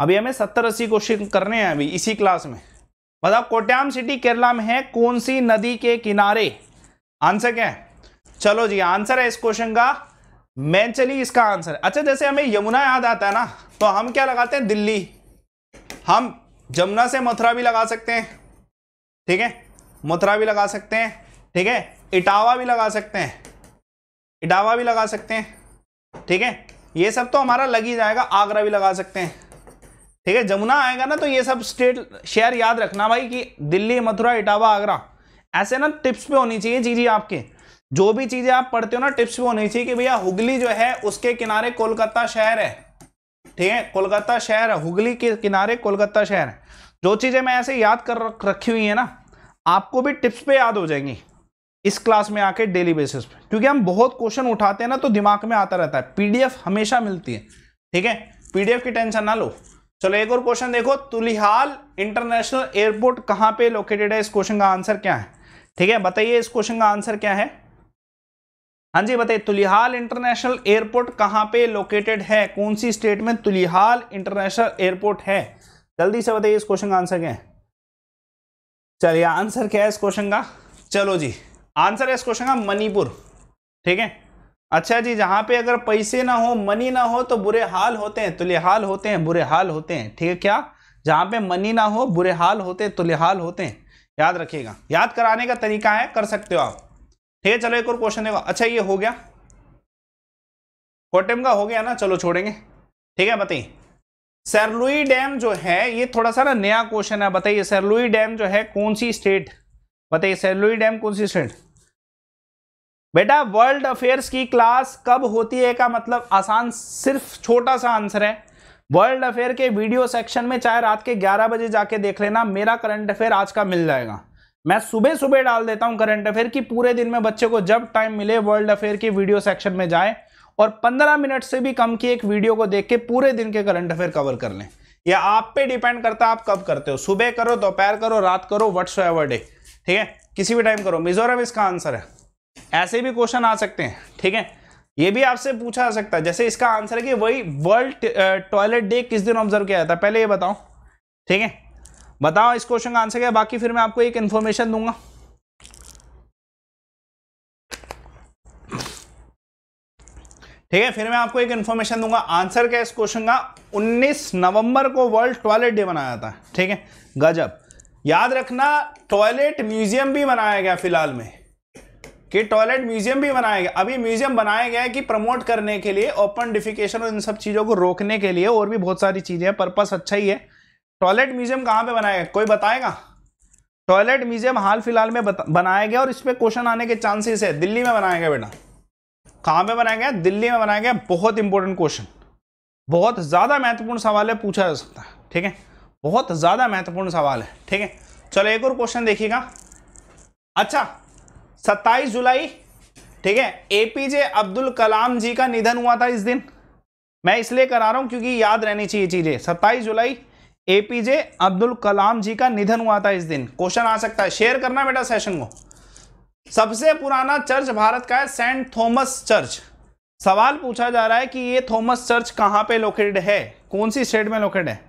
अभी हमें सत्तर अस्सी क्वेश्चन करने हैं अभी इसी क्लास में बताओ कोट्याम सिटी केरला में है कौन सी नदी के किनारे आंसर क्या है चलो जी आंसर है इस क्वेश्चन का मैं चली इसका आंसर अच्छा जैसे हमें यमुना याद आता है ना तो हम क्या लगाते हैं दिल्ली हम जमुना से मथुरा भी लगा सकते हैं ठीक है मथुरा भी लगा सकते हैं ठीक है इटावा भी लगा सकते हैं इटावा भी लगा सकते हैं ठीक है ये सब तो हमारा लग ही जाएगा आगरा भी लगा सकते हैं ठीक है जमुना आएगा ना तो ये सब स्टेट शहर याद रखना भाई कि दिल्ली मथुरा इटावा आगरा ऐसे ना टिप्स पे होनी चाहिए चीज़ें आपके जो भी चीज़ें आप पढ़ते हो ना टिप्स पे होनी चाहिए कि भैया हुगली जो है उसके किनारे कोलकाता शहर है ठीक है कोलकाता शहर है हुगली के किनारे कोलकाता शहर है जो चीज़ें मैं ऐसे याद कर रखी हुई है ना आपको भी टिप्स पे याद हो जाएंगी इस क्लास में आके डेली बेसिस पे क्योंकि हम बहुत क्वेश्चन उठाते हैं ना तो दिमाग में आता रहता है पीडीएफ हमेशा मिलती है ठीक है पीडीएफ की टेंशन ना लो चलो एक और क्वेश्चन देखो तुलिहाल इंटरनेशनल एयरपोर्ट कहाँ पे लोकेटेड है इस क्वेश्चन का आंसर क्या है ठीक है बताइए इस क्वेश्चन का आंसर क्या है हाँ जी बताइए तुलिहाल इंटरनेशनल एयरपोर्ट कहाँ पे लोकेटेड है कौन सी स्टेट में तुलिहाल इंटरनेशनल एयरपोर्ट है जल्दी से बताइए इस क्वेश्चन का आंसर क्या है चलिए आंसर क्या है इस क्वेश्चन का चलो जी आंसर है इस क्वेश्चन का मणिपुर ठीक है अच्छा जी जहाँ पे अगर पैसे ना हो मनी ना हो तो बुरे हाल होते हैं तुलिहाल होते हैं बुरे हाल होते हैं ठीक है क्या जहाँ पे मनी ना हो बुरे हाल होते हैं तुलिहाल होते हैं याद रखिएगा याद कराने का तरीका है कर सकते हो आप ठीक है चलो एक और क्वेश्चन देखो अच्छा ये हो गया कोटेम का हो गया ना चलो छोड़ेंगे ठीक है बताइए सरलुई डैम जो है ये थोड़ा सा ना नया क्वेश्चन है बताइए सरलुई डैम जो है कौन सी स्टेट बताइए सरलुई डैम कौन सी स्टेट बेटा वर्ल्ड अफेयर्स की क्लास कब होती है का मतलब आसान सिर्फ छोटा सा आंसर है वर्ल्ड अफेयर के वीडियो सेक्शन में चाहे रात के 11 बजे जाके देख लेना मेरा करंट अफेयर आज का मिल जाएगा मैं सुबह सुबह डाल देता हूं करंट अफेयर की पूरे दिन में बच्चे को जब टाइम मिले वर्ल्ड अफेयर की वीडियो सेक्शन में जाए और 15 मिनट से भी कम की एक वीडियो को देख के पूरे दिन के करंट अफेयर कवर कर लें या आप पे डिपेंड करता है आप कब करते हो सुबह करो दोपहर करो रात करो व्हाट्स एवर डे ठीक है किसी भी टाइम करो मिजोरम इसका आंसर है ऐसे भी क्वेश्चन आ सकते हैं ठीक है ये भी आपसे पूछा जा सकता है जैसे इसका आंसर है कि वही वर्ल्ड टॉयलेट डे किस दिन ऑब्जर्व किया जाता है पहले ये बताओ ठीक है बताओ इस क्वेश्चन का आंसर क्या बाकी फिर मैं आपको एक इन्फॉर्मेशन दूंगा ठीक है फिर मैं आपको एक इन्फॉर्मेशन दूंगा आंसर क्या इस क्वेश्चन का 19 नवंबर को वर्ल्ड टॉयलेट डे मनाया था ठीक है गजब याद रखना टॉयलेट म्यूजियम भी बनाया गया फिलहाल में कि टॉयलेट म्यूजियम भी बनाया गया अभी म्यूजियम बनाया गया है कि प्रमोट करने के लिए ओपन डिफिकेशन और इन सब चीज़ों को रोकने के लिए और भी बहुत सारी चीज़ें हैं पर्पस अच्छा ही है टॉयलेट म्यूजियम कहाँ पे बनाया गया कोई बताएगा टॉयलेट म्यूजियम हाल फिलहाल में बनाया गया और इस पर क्वेश्चन आने के चांसेस है दिल्ली में बनाया गया बेटा कहाँ पे बनाया गया दिल्ली में बनाया गया बहुत इंपॉर्टेंट क्वेश्चन बहुत ज़्यादा महत्वपूर्ण सवाल है पूछा जा सकता है ठीक है बहुत ज़्यादा महत्वपूर्ण सवाल है ठीक है चलो एक और क्वेश्चन देखिएगा अच्छा सत्ताईस जुलाई ठीक है एपीजे अब्दुल कलाम जी का निधन हुआ था इस दिन मैं इसलिए करा रहा हूं क्योंकि याद रहनी चाहिए चीज़ें सत्ताईस जुलाई एपीजे अब्दुल कलाम जी का निधन हुआ था इस दिन क्वेश्चन आ सकता है शेयर करना बेटा सेशन को सबसे पुराना चर्च भारत का है सेंट थॉमस चर्च सवाल पूछा जा रहा है कि ये थॉमस चर्च कहां पे लोकेटेड है कौन सी स्टेट में लोकेटेड है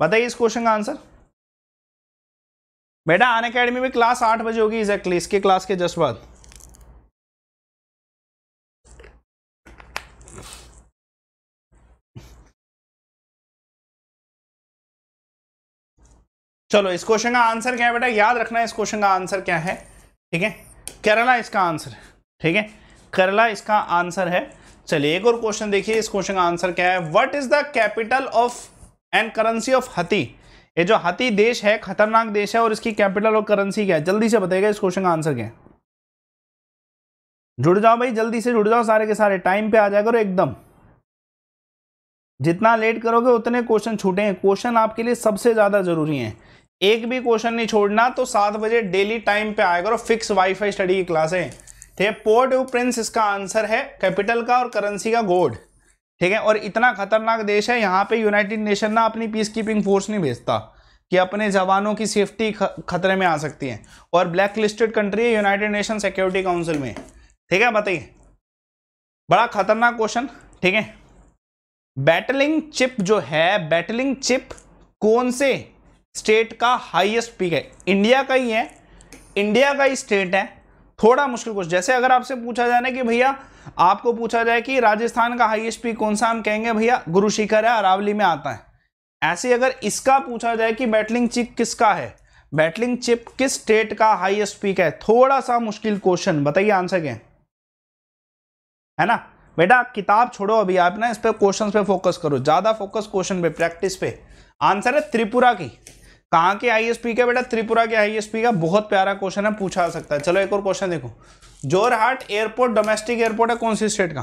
बताइए इस क्वेश्चन का आंसर बेटा अन अकेडमी में क्लास आठ बजे होगी एग्जैक्टली इसके क्लास के जस्ट बाद चलो इस क्वेश्चन का आंसर क्या है बेटा याद रखना इस क्वेश्चन का आंसर क्या है ठीक है केरला इसका आंसर ठीक है केरला इसका आंसर है चलिए एक और क्वेश्चन देखिए इस क्वेश्चन का आंसर क्या है what is the capital of and currency of Haiti ये जो हती देश है खतरनाक देश है और इसकी कैपिटल और करेंसी क्या है जल्दी से बताइएगा इस क्वेश्चन का आंसर क्या है जुड़ जाओ भाई जल्दी से जुड़ जाओ सारे के सारे टाइम पे आ जाए करो एकदम जितना लेट करोगे उतने क्वेश्चन हैं क्वेश्चन आपके लिए सबसे ज़्यादा जरूरी है एक भी क्वेश्चन नहीं छोड़ना तो सात बजे डेली टाइम पे आएगा और फिक्स वाईफाई स्टडी की क्लासें ठीक है पोर्ट ऑफ प्रिंस इसका आंसर है कैपिटल का और करेंसी का गोड ठीक है और इतना खतरनाक देश है यहाँ पे यूनाइटेड नेशन ना अपनी पीस कीपिंग फोर्स नहीं भेजता कि अपने जवानों की सेफ्टी खतरे में आ सकती है और ब्लैक लिस्टेड कंट्री है यूनाइटेड नेशन सिक्योरिटी काउंसिल में ठीक है बताइए बड़ा खतरनाक क्वेश्चन ठीक है बैटलिंग चिप जो है बैटलिंग चिप कौन से स्टेट का हाईएस्ट पीक है इंडिया का ही है इंडिया का ही स्टेट है थोड़ा मुश्किल कुछ जैसे अगर आपसे पूछा जाए ना कि भैया आपको पूछा जाए कि राजस्थान का हाईएस्ट पीक कौन सा हम कहेंगे भैया गुरुशिखर है अरावली में आता है ऐसे अगर इसका पूछा जाए कि बैटलिंग चिप किसका है बैटलिंग चिप किस स्टेट का हाइएस्ट पीक है थोड़ा सा मुश्किल क्वेश्चन बताइए आंसर क्या है ना बेटा किताब छोड़ो अभी आप ना इस पर क्वेश्चन पे फोकस करो ज़्यादा फोकस क्वेश्चन पे प्रैक्टिस पे आंसर है त्रिपुरा की कहाँ के आईएसपी का बेटा त्रिपुरा के आईएसपी का बहुत प्यारा क्वेश्चन है पूछा सकता है चलो एक और क्वेश्चन देखो जोरहाट एयरपोर्ट डोमेस्टिक एयरपोर्ट है कौन सी स्टेट का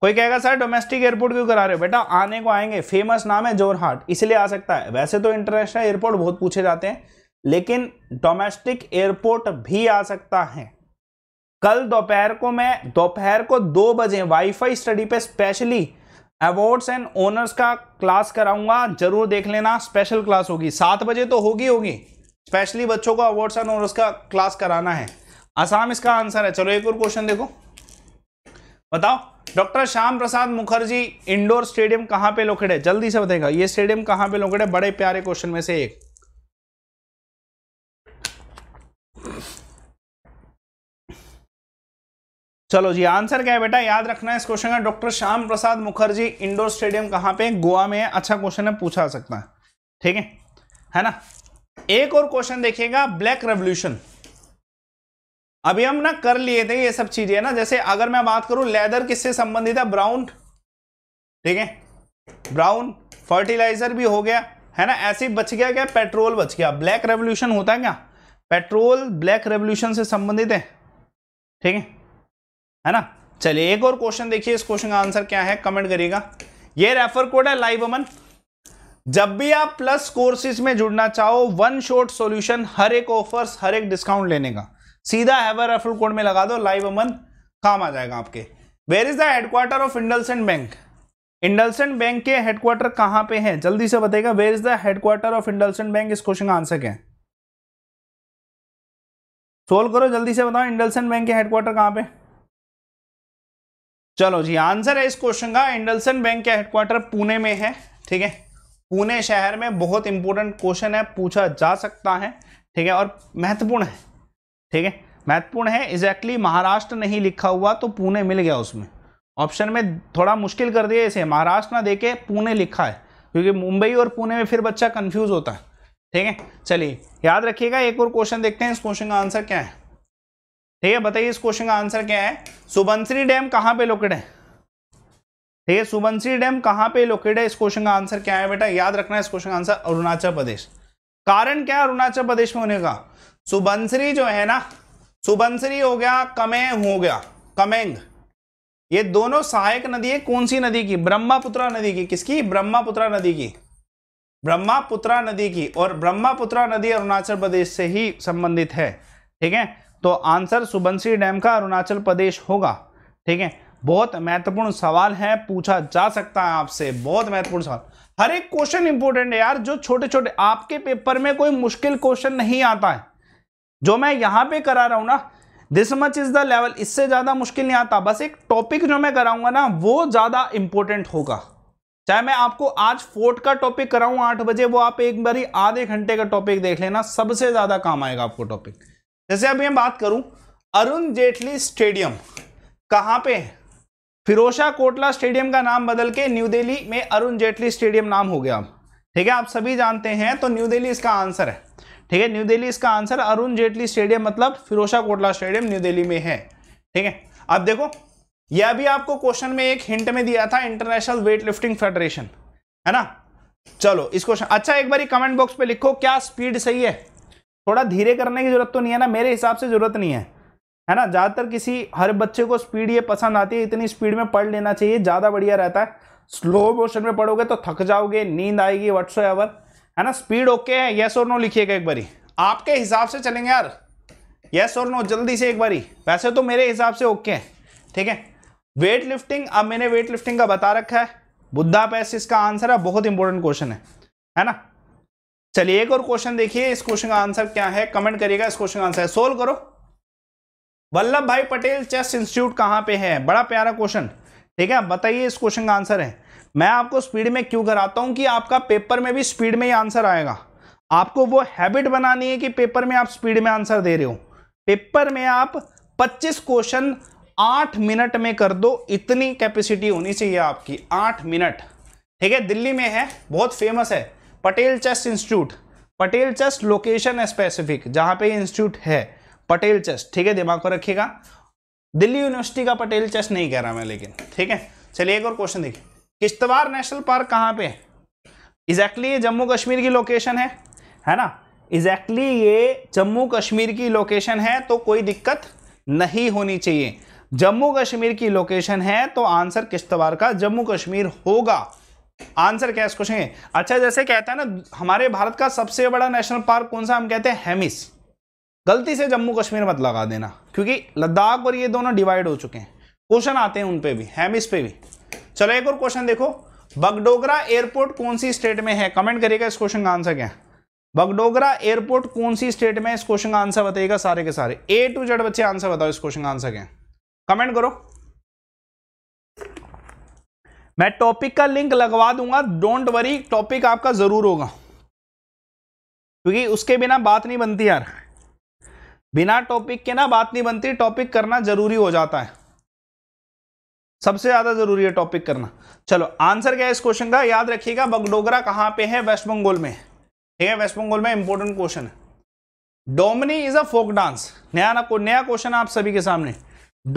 कोई कहेगा सर डोमेस्टिक एयरपोर्ट क्यों करा रहे हो बेटा आने को आएंगे फेमस नाम है जोरहाट इसलिए आ सकता है वैसे तो इंटरनेशनल एयरपोर्ट बहुत पूछे जाते हैं लेकिन डोमेस्टिक एयरपोर्ट भी आ सकता है कल दोपहर को मैं दोपहर को दो बजे वाईफाई स्टडी पे स्पेशली अवार्ड्स एंड ओनर्स का क्लास कराऊंगा जरूर देख लेना स्पेशल क्लास होगी सात बजे तो होगी होगी स्पेशली बच्चों को अवार्ड्स एंड ओनर्स का क्लास कराना है आसाम इसका आंसर है चलो एक और क्वेश्चन देखो बताओ doctor Shyam Prasad Mukherjee indoor stadium कहाँ पे लोकेट है जल्दी से बताएगा ये स्टेडियम कहाँ पे लोकेट है बड़े प्यारे क्वेश्चन में से एक चलो जी आंसर क्या है बेटा याद रखना है इस क्वेश्चन का doctor Shyam Prasad Mukherjee indoor stadium कहाँ पे गोवा में है अच्छा क्वेश्चन है पूछा सकता है ठीक है है ना एक और क्वेश्चन देखिएगा ब्लैक रेवल्यूशन अभी हम ना कर लिए थे ये सब चीजें ना जैसे अगर मैं बात करूं लेदर किससे संबंधित है ब्राउन ठीक है ब्राउन फर्टिलाइजर भी हो गया है ना ऐसे बच गया क्या पेट्रोल बच गया ब्लैक रेवल्यूशन होता है क्या पेट्रोल ब्लैक रेवल्यूशन से संबंधित है ठीक है है ना चलिए एक और क्वेश्चन देखिए इस क्वेश्चन का आंसर क्या है कमेंट करिएगा ये रेफर कोड है लाइव अमन जब भी आप प्लस कोर्सेज में जुड़ना चाहो वन शॉट सॉल्यूशन हर एक ऑफर्स हर एक डिस्काउंट लेने का सीधा हैवर रेफर कोड में लगा दो लाइव अमन काम आ जाएगा आपके where is the headquarter of IndusInd bank IndusInd bank के हेडक्वार्टर कहां पे है जल्दी से बताएगा where is the headquarter of IndusInd bank इस क्वेश्चन का आंसर क्या है सोल्व करो जल्दी से बताओ इंडलसेंट बैंक के हेडक्वार्टर कहां पे चलो जी आंसर है इस क्वेश्चन का इंडलसन बैंक के हेडक्वार्टर पुणे में है ठीक है पुणे शहर में बहुत इंपॉर्टेंट क्वेश्चन है पूछा जा सकता है ठीक है और महत्वपूर्ण है ठीक है महत्वपूर्ण है एग्जैक्टली exactly महाराष्ट्र नहीं लिखा हुआ तो पुणे मिल गया उसमें ऑप्शन में थोड़ा मुश्किल कर दिया इसे महाराष्ट्र ना देके पुणे लिखा है क्योंकि मुंबई और पुणे में फिर बच्चा कन्फ्यूज होता है ठीक है चलिए याद रखिएगा एक और क्वेश्चन देखते हैं इस क्वेश्चन का आंसर क्या है ठीक है बताइए इस क्वेश्चन का आंसर क्या है सुबंसरी डैम कहाँ पे लोकेट है ठीक है सुबंसरी डैम कहाँ पे लोकेट है इस क्वेश्चन का आंसर क्या है बेटा याद रखना इस क्वेश्चन का आंसर अरुणाचल प्रदेश कारण क्या है अरुणाचल प्रदेश में होने का सुबंसरी जो है ना सुबंसरी हो गया कमेंग हो गया कमेंग ये दोनों सहायक नदी है कौन सी नदी की ब्रह्मापुत्रा नदी की किसकी ब्रह्मापुत्रा नदी की ब्रह्मापुत्रा नदी की और ब्रह्मापुत्रा नदी अरुणाचल प्रदेश से ही संबंधित है ठीक है तो आंसर सुबंसी डैम का अरुणाचल प्रदेश होगा ठीक है बहुत महत्वपूर्ण सवाल है पूछा जा सकता है आपसे बहुत महत्वपूर्ण सवाल हर एक क्वेश्चन इंपॉर्टेंट है यार जो छोटे छोटे आपके पेपर में कोई मुश्किल क्वेश्चन नहीं आता है जो मैं यहाँ पे करा रहा हूँ ना this much is the level इससे ज़्यादा मुश्किल नहीं आता बस एक टॉपिक जो मैं कराऊंगा ना वो ज़्यादा इंपॉर्टेंट होगा चाहे मैं आपको आज फोर्ट का टॉपिक कराऊं आठ बजे वो आप एक ही आधे घंटे का टॉपिक देख लेना सबसे ज़्यादा काम आएगा आपको टॉपिक जैसे अभी मैं बात करूं अरुण जेटली स्टेडियम कहां पे है फिरोशा कोटला स्टेडियम का नाम बदल के न्यू दिल्ली में अरुण जेटली स्टेडियम नाम हो गया अब ठीक है आप सभी जानते हैं तो न्यू दिल्ली इसका आंसर है ठीक है न्यू दिल्ली इसका आंसर अरुण जेटली स्टेडियम मतलब फिरोशा कोटला स्टेडियम न्यू दिल्ली में है ठीक है अब देखो यह भी आपको क्वेश्चन में एक हिंट में दिया था इंटरनेशनल वेट लिफ्टिंग फेडरेशन है ना चलो इस क्वेश्चन अच्छा एक बार कमेंट बॉक्स पे लिखो क्या स्पीड सही है थोड़ा धीरे करने की ज़रूरत तो नहीं है ना मेरे हिसाब से ज़रूरत नहीं है है ना ज़्यादातर किसी हर बच्चे को स्पीड ये पसंद आती है इतनी स्पीड में पढ़ लेना चाहिए ज़्यादा बढ़िया रहता है स्लो मोशन में पढ़ोगे तो थक जाओगे नींद आएगी वट्स एवर है ना स्पीड ओके है येस और नो लिखिएगा एक बारी आपके हिसाब से चलेंगे यार येस और नो जल्दी से एक बारी वैसे तो मेरे हिसाब से ओके है ठीक है वेट लिफ्टिंग अब मैंने वेट लिफ्टिंग का बता रखा है बुद्धा पैस इसका आंसर है बहुत इंपॉर्टेंट क्वेश्चन है है ना चलिए एक और क्वेश्चन देखिए इस क्वेश्चन का आंसर क्या है कमेंट करिएगा इस क्वेश्चन का आंसर है सोल्व करो वल्लभ भाई पटेल चेस इंस्टीट्यूट कहाँ पे है बड़ा प्यारा क्वेश्चन ठीक है बताइए इस क्वेश्चन का आंसर है मैं आपको स्पीड में क्यों कराता हूँ कि आपका पेपर में भी स्पीड में ही आंसर आएगा आपको वो हैबिट बनानी है कि पेपर में आप स्पीड में आंसर दे रहे हो पेपर में आप पच्चीस क्वेश्चन आठ मिनट में कर दो इतनी कैपेसिटी होनी चाहिए आपकी आठ मिनट ठीक है दिल्ली में है बहुत फेमस है Patel chest institute Patel chest location specific जहाँ पे इंस्टीट्यूट है पटेल चेस्ट ठीक है दिमाग को रखिएगा दिल्ली यूनिवर्सिटी का पटेल चेस्ट नहीं कह रहा मैं लेकिन ठीक है चलिए एक और क्वेश्चन देखिए किश्तवाड़ नेशनल पार्क कहाँ पे है एग्जैक्टली exactly ये जम्मू कश्मीर की लोकेशन है है ना एग्जैक्टली exactly ये जम्मू कश्मीर की लोकेशन है तो कोई दिक्कत नहीं होनी चाहिए जम्मू कश्मीर की लोकेशन है तो आंसर किश्तवाड़ का जम्मू कश्मीर होगा आंसर क्या इस क्वेश्चन के अच्छा जैसे कहता है ना हमारे भारत का सबसे बड़ा नेशनल पार्क कौन सा हम कहते हैं हेमिस गलती से जम्मू कश्मीर मत लगा देना क्योंकि लद्दाख और ये दोनों डिवाइड हो चुके हैं क्वेश्चन आते हैं उन पे भी हेमिस पे भी चलो एक और क्वेश्चन देखो बगडोगरा एयरपोर्ट कौन सी स्टेट में है कमेंट करिएगा इस क्वेश्चन का आंसर क्या बगडोगरा एयरपोर्ट कौन सी स्टेट में इस क्वेश्चन का आंसर बताइएगा सारे के सारे ए टू जेड बच्चे आंसर बताओ इस क्वेश्चन का आंसर क्या कमेंट करो मैं टॉपिक का लिंक लगवा दूंगा डोंट वरी टॉपिक आपका जरूर होगा क्योंकि उसके बिना बात नहीं बनती यार बिना टॉपिक के ना बात नहीं बनती टॉपिक करना जरूरी हो जाता है सबसे ज्यादा जरूरी है टॉपिक करना चलो आंसर क्या है इस क्वेश्चन का याद रखिएगा बगडोगरा कहाँ पे है वेस्ट बंगाल में ठीक है वेस्ट बंगाल में इंपॉर्टेंट क्वेश्चन है डोमनी इज अ फोक डांस नया ना नया क्वेश्चन आप सभी के सामने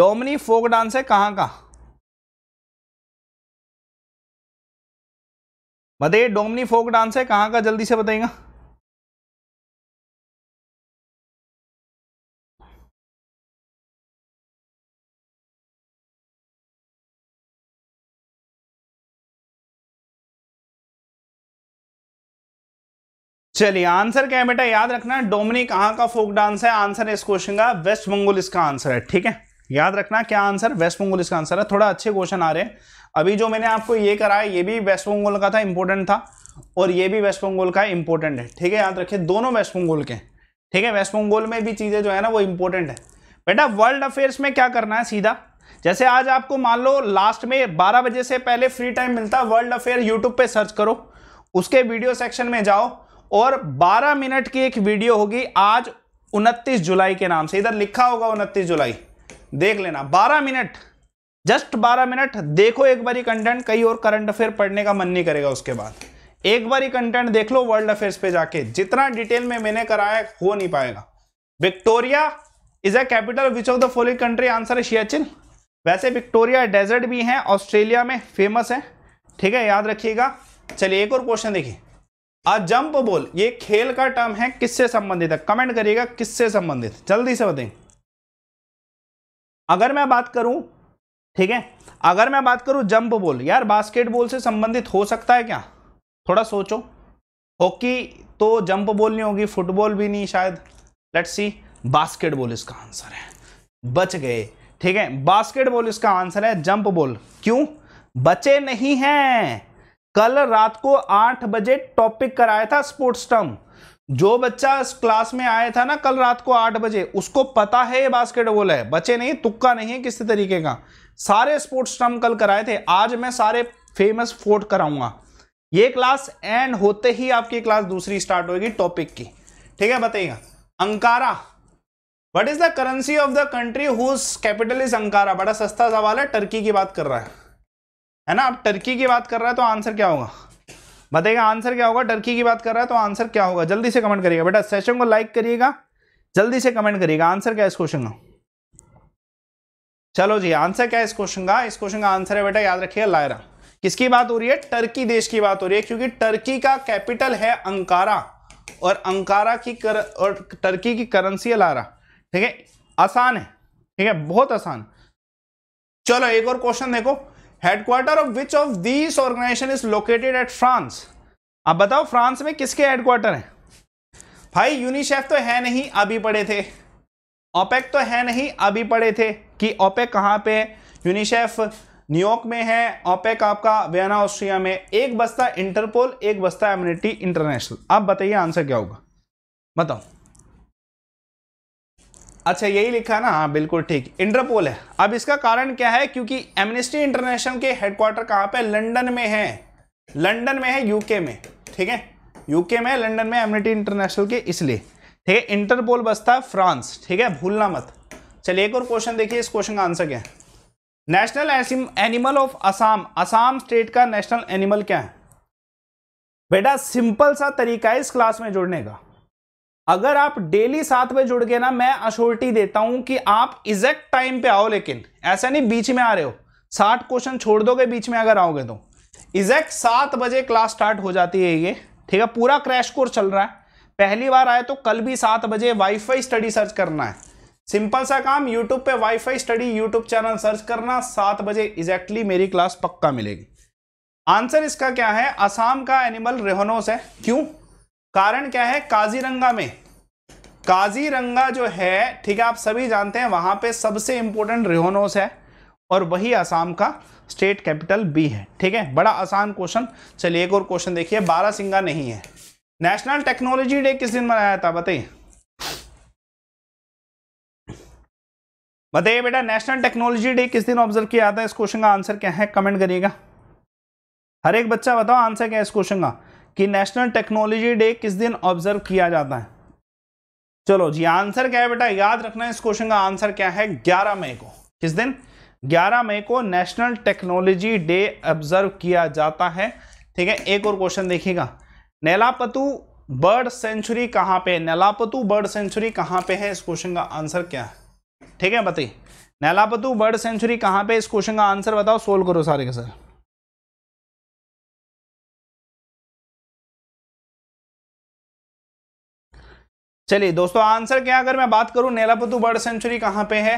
डोमनी फोक डांस है कहाँ का बताइए डोमनी फोक डांस है कहाँ का जल्दी से बताएगा चलिए आंसर क्या है बेटा याद रखना डोमनी कहाँ का फोक डांस है आंसर है इस क्वेश्चन का वेस्ट बंगाल इसका आंसर है ठीक है याद रखना क्या आंसर वेस्ट बंगाल इसका आंसर है थोड़ा अच्छे क्वेश्चन आ रहे हैं अभी जो मैंने आपको ये कराया ये भी वेस्ट बंगाल का था इंपॉर्टेंट था और ये भी वेस्ट बंगाल का इंपॉर्टेंट है ठीक है याद रखिए दोनों वेस्ट बंगाल के ठीक है वेस्ट बंगाल में भी चीज़ें जो है ना वो इंपॉर्टेंट है बेटा वर्ल्ड अफेयर्स में क्या करना है सीधा जैसे आज आपको मान लो लास्ट में बारह बजे से पहले फ्री टाइम मिलता है वर्ल्ड अफेयर यूट्यूब पर सर्च करो उसके वीडियो सेक्शन में जाओ और 12 मिनट की एक वीडियो होगी आज 29 जुलाई के नाम से इधर लिखा होगा 29 जुलाई देख लेना 12 मिनट जस्ट 12 मिनट देखो एक बारी कंटेंट कई और करंट अफेयर पढ़ने का मन नहीं करेगा उसके बाद एक बारी कंटेंट देख लो वर्ल्ड अफेयर्स पे जाके जितना डिटेल में मैंने कराया हो नहीं पाएगा Victoria is a capital which of the following country answer है शियाचिन वैसे विक्टोरिया डेजर्ट भी है ऑस्ट्रेलिया में फेमस है ठीक है याद रखिएगा चलिए एक और क्वेश्चन देखिए आज जंप बोल ये खेल का टर्म है किससे संबंधित है कमेंट करिएगा किससे संबंधित जल्दी से बताए अगर मैं बात करूं ठीक है अगर मैं बात करूं जंप बॉल यार बास्केटबॉल से संबंधित हो सकता है क्या थोड़ा सोचो हॉकी तो जंप बॉल नहीं होगी फुटबॉल भी नहीं शायद लेट्स सी बास्केटबॉल इसका आंसर है बच गए ठीक है बास्केटबॉल इसका आंसर है जंप बॉल क्यों बचे नहीं हैं कल रात को आठ बजे टॉपिक कराया था स्पोर्ट्स टर्म जो बच्चा इस क्लास में आया था ना कल रात को आठ बजे उसको पता है ये बास्केटबॉल है बचे नहीं तुक्का नहीं है किसी तरीके का सारे स्पोर्ट्स ट्रम कल कराए थे आज मैं सारे फेमस फोर्ट कराऊंगा ये क्लास एंड होते ही आपकी क्लास दूसरी स्टार्ट होगी टॉपिक की ठीक है बताइएगा Ankara what is the currency of the country whose capital is Ankara बड़ा सस्ता सवाल है टर्की की बात कर रहा है है ना आप टर्की की बात कर रहा है तो आंसर क्या होगा बताइएगा आंसर क्या होगा टर्की की बात कर रहा है तो आंसर क्या होगा जल्दी से कमेंट करिएगा बेटा सेशन को लाइक करिएगा जल्दी से कमेंट करिएगा आंसर क्या है इस क्वेश्चन का चलो जी आंसर क्या है इस क्वेश्चन का इस क्वेश्चन का आंसर है बेटा याद रखिए लायरा किसकी बात हो रही है टर्की देश की बात हो रही है क्योंकि टर्की का कैपिटल है अंकारा और अंकारा की कर और टर्की की करेंसी है लायरा ठीक है आसान है ठीक है बहुत आसान चलो एक और क्वेश्चन देखो headquarter of which of this organisation is located at France अब बताओ फ्रांस में किसके हेडक्वार्टर हैं भाई यूनिसेफ तो है नहीं अभी पढ़े थे ओपेक तो है नहीं अभी पढ़े थे कि ओपेक कहाँ पे यूनिसेफ न्यूयॉर्क में है ओपेक आपका वियना ऑस्ट्रिया में एक बस्ता इंटरपोल एक बस्ता एम्यूनिटी इंटरनेशनल आप बताइए आंसर क्या होगा बताओ अच्छा यही लिखा ना हाँ बिल्कुल ठीक इंटरपोल है अब इसका कारण क्या है क्योंकि एमनेस्टी इंटरनेशनल के हेडक्वार्टर कहाँ पे लंदन में है लंदन में है यूके में ठीक है यूके में लंदन में एमनेस्टी इंटरनेशनल के इसलिए ठीक है इंटरपोल बसता है फ्रांस ठीक है भूलना मत चलिए एक और क्वेश्चन देखिए इस क्वेश्चन का आंसर क्या है national animal of Assam Assam state का नेशनल एनिमल क्या है बेटा सिंपल सा तरीका है इस क्लास में जुड़ने का अगर आप डेली साथ में जुड़ गए ना मैं अशोरिटी देता हूं कि आप एग्जैक्ट टाइम पे आओ लेकिन ऐसा नहीं बीच में आ रहे हो साठ क्वेश्चन छोड़ दोगे बीच में अगर आओगे तो एग्जैक्ट सात बजे क्लास स्टार्ट हो जाती है ये ठीक है पूरा क्रैश कोर्स चल रहा है पहली बार आए तो कल भी सात बजे वाईफाई स्टडी सर्च करना है सिंपल सा काम यूट्यूब पे WiFi study YouTube channel search करना सात बजे एग्जैक्टली मेरी क्लास पक्का मिलेगी आंसर इसका क्या है असम का एनिमल रेहनोस है क्यों कारण क्या है काजीरंगा में काजीरंगा जो है ठीक है आप सभी जानते हैं वहां पे सबसे इंपॉर्टेंट रेहोनोस है और वही असम का स्टेट कैपिटल बी है ठीक है बड़ा आसान क्वेश्चन चलिए एक और क्वेश्चन देखिए बारह सिंगा नहीं है नेशनल टेक्नोलॉजी डे किस दिन मनाया था बताइए बताइए बेटा नेशनल टेक्नोलॉजी डे किस दिन ऑब्जर्व किया जाता है इस क्वेश्चन का आंसर क्या है कमेंट करिएगा हर एक बच्चा बताओ आंसर क्या है इस क्वेश्चन का कि नेशनल टेक्नोलॉजी डे किस दिन ऑब्जर्व किया जाता है चलो जी आंसर क्या है बेटा याद रखना इस क्वेश्चन का आंसर क्या है 11 मई को किस दिन 11 मई को नेशनल टेक्नोलॉजी डे ऑब्जर्व किया जाता है ठीक है एक और क्वेश्चन देखिएगा नेलापतु बर्ड सेंचुरी कहाँ पे नेलापतु बर्ड सेंचुरी कहाँ पे है इस क्वेश्चन का आंसर क्या है ठीक है बताइए नेलापतु बर्ड सेंचुरी कहाँ पे इस क्वेश्चन का आंसर बताओ सोल्व करो सारे के सर चलिए दोस्तों आंसर क्या अगर मैं बात करूं नेलापतु बर्ड सेंचुरी कहाँ पे है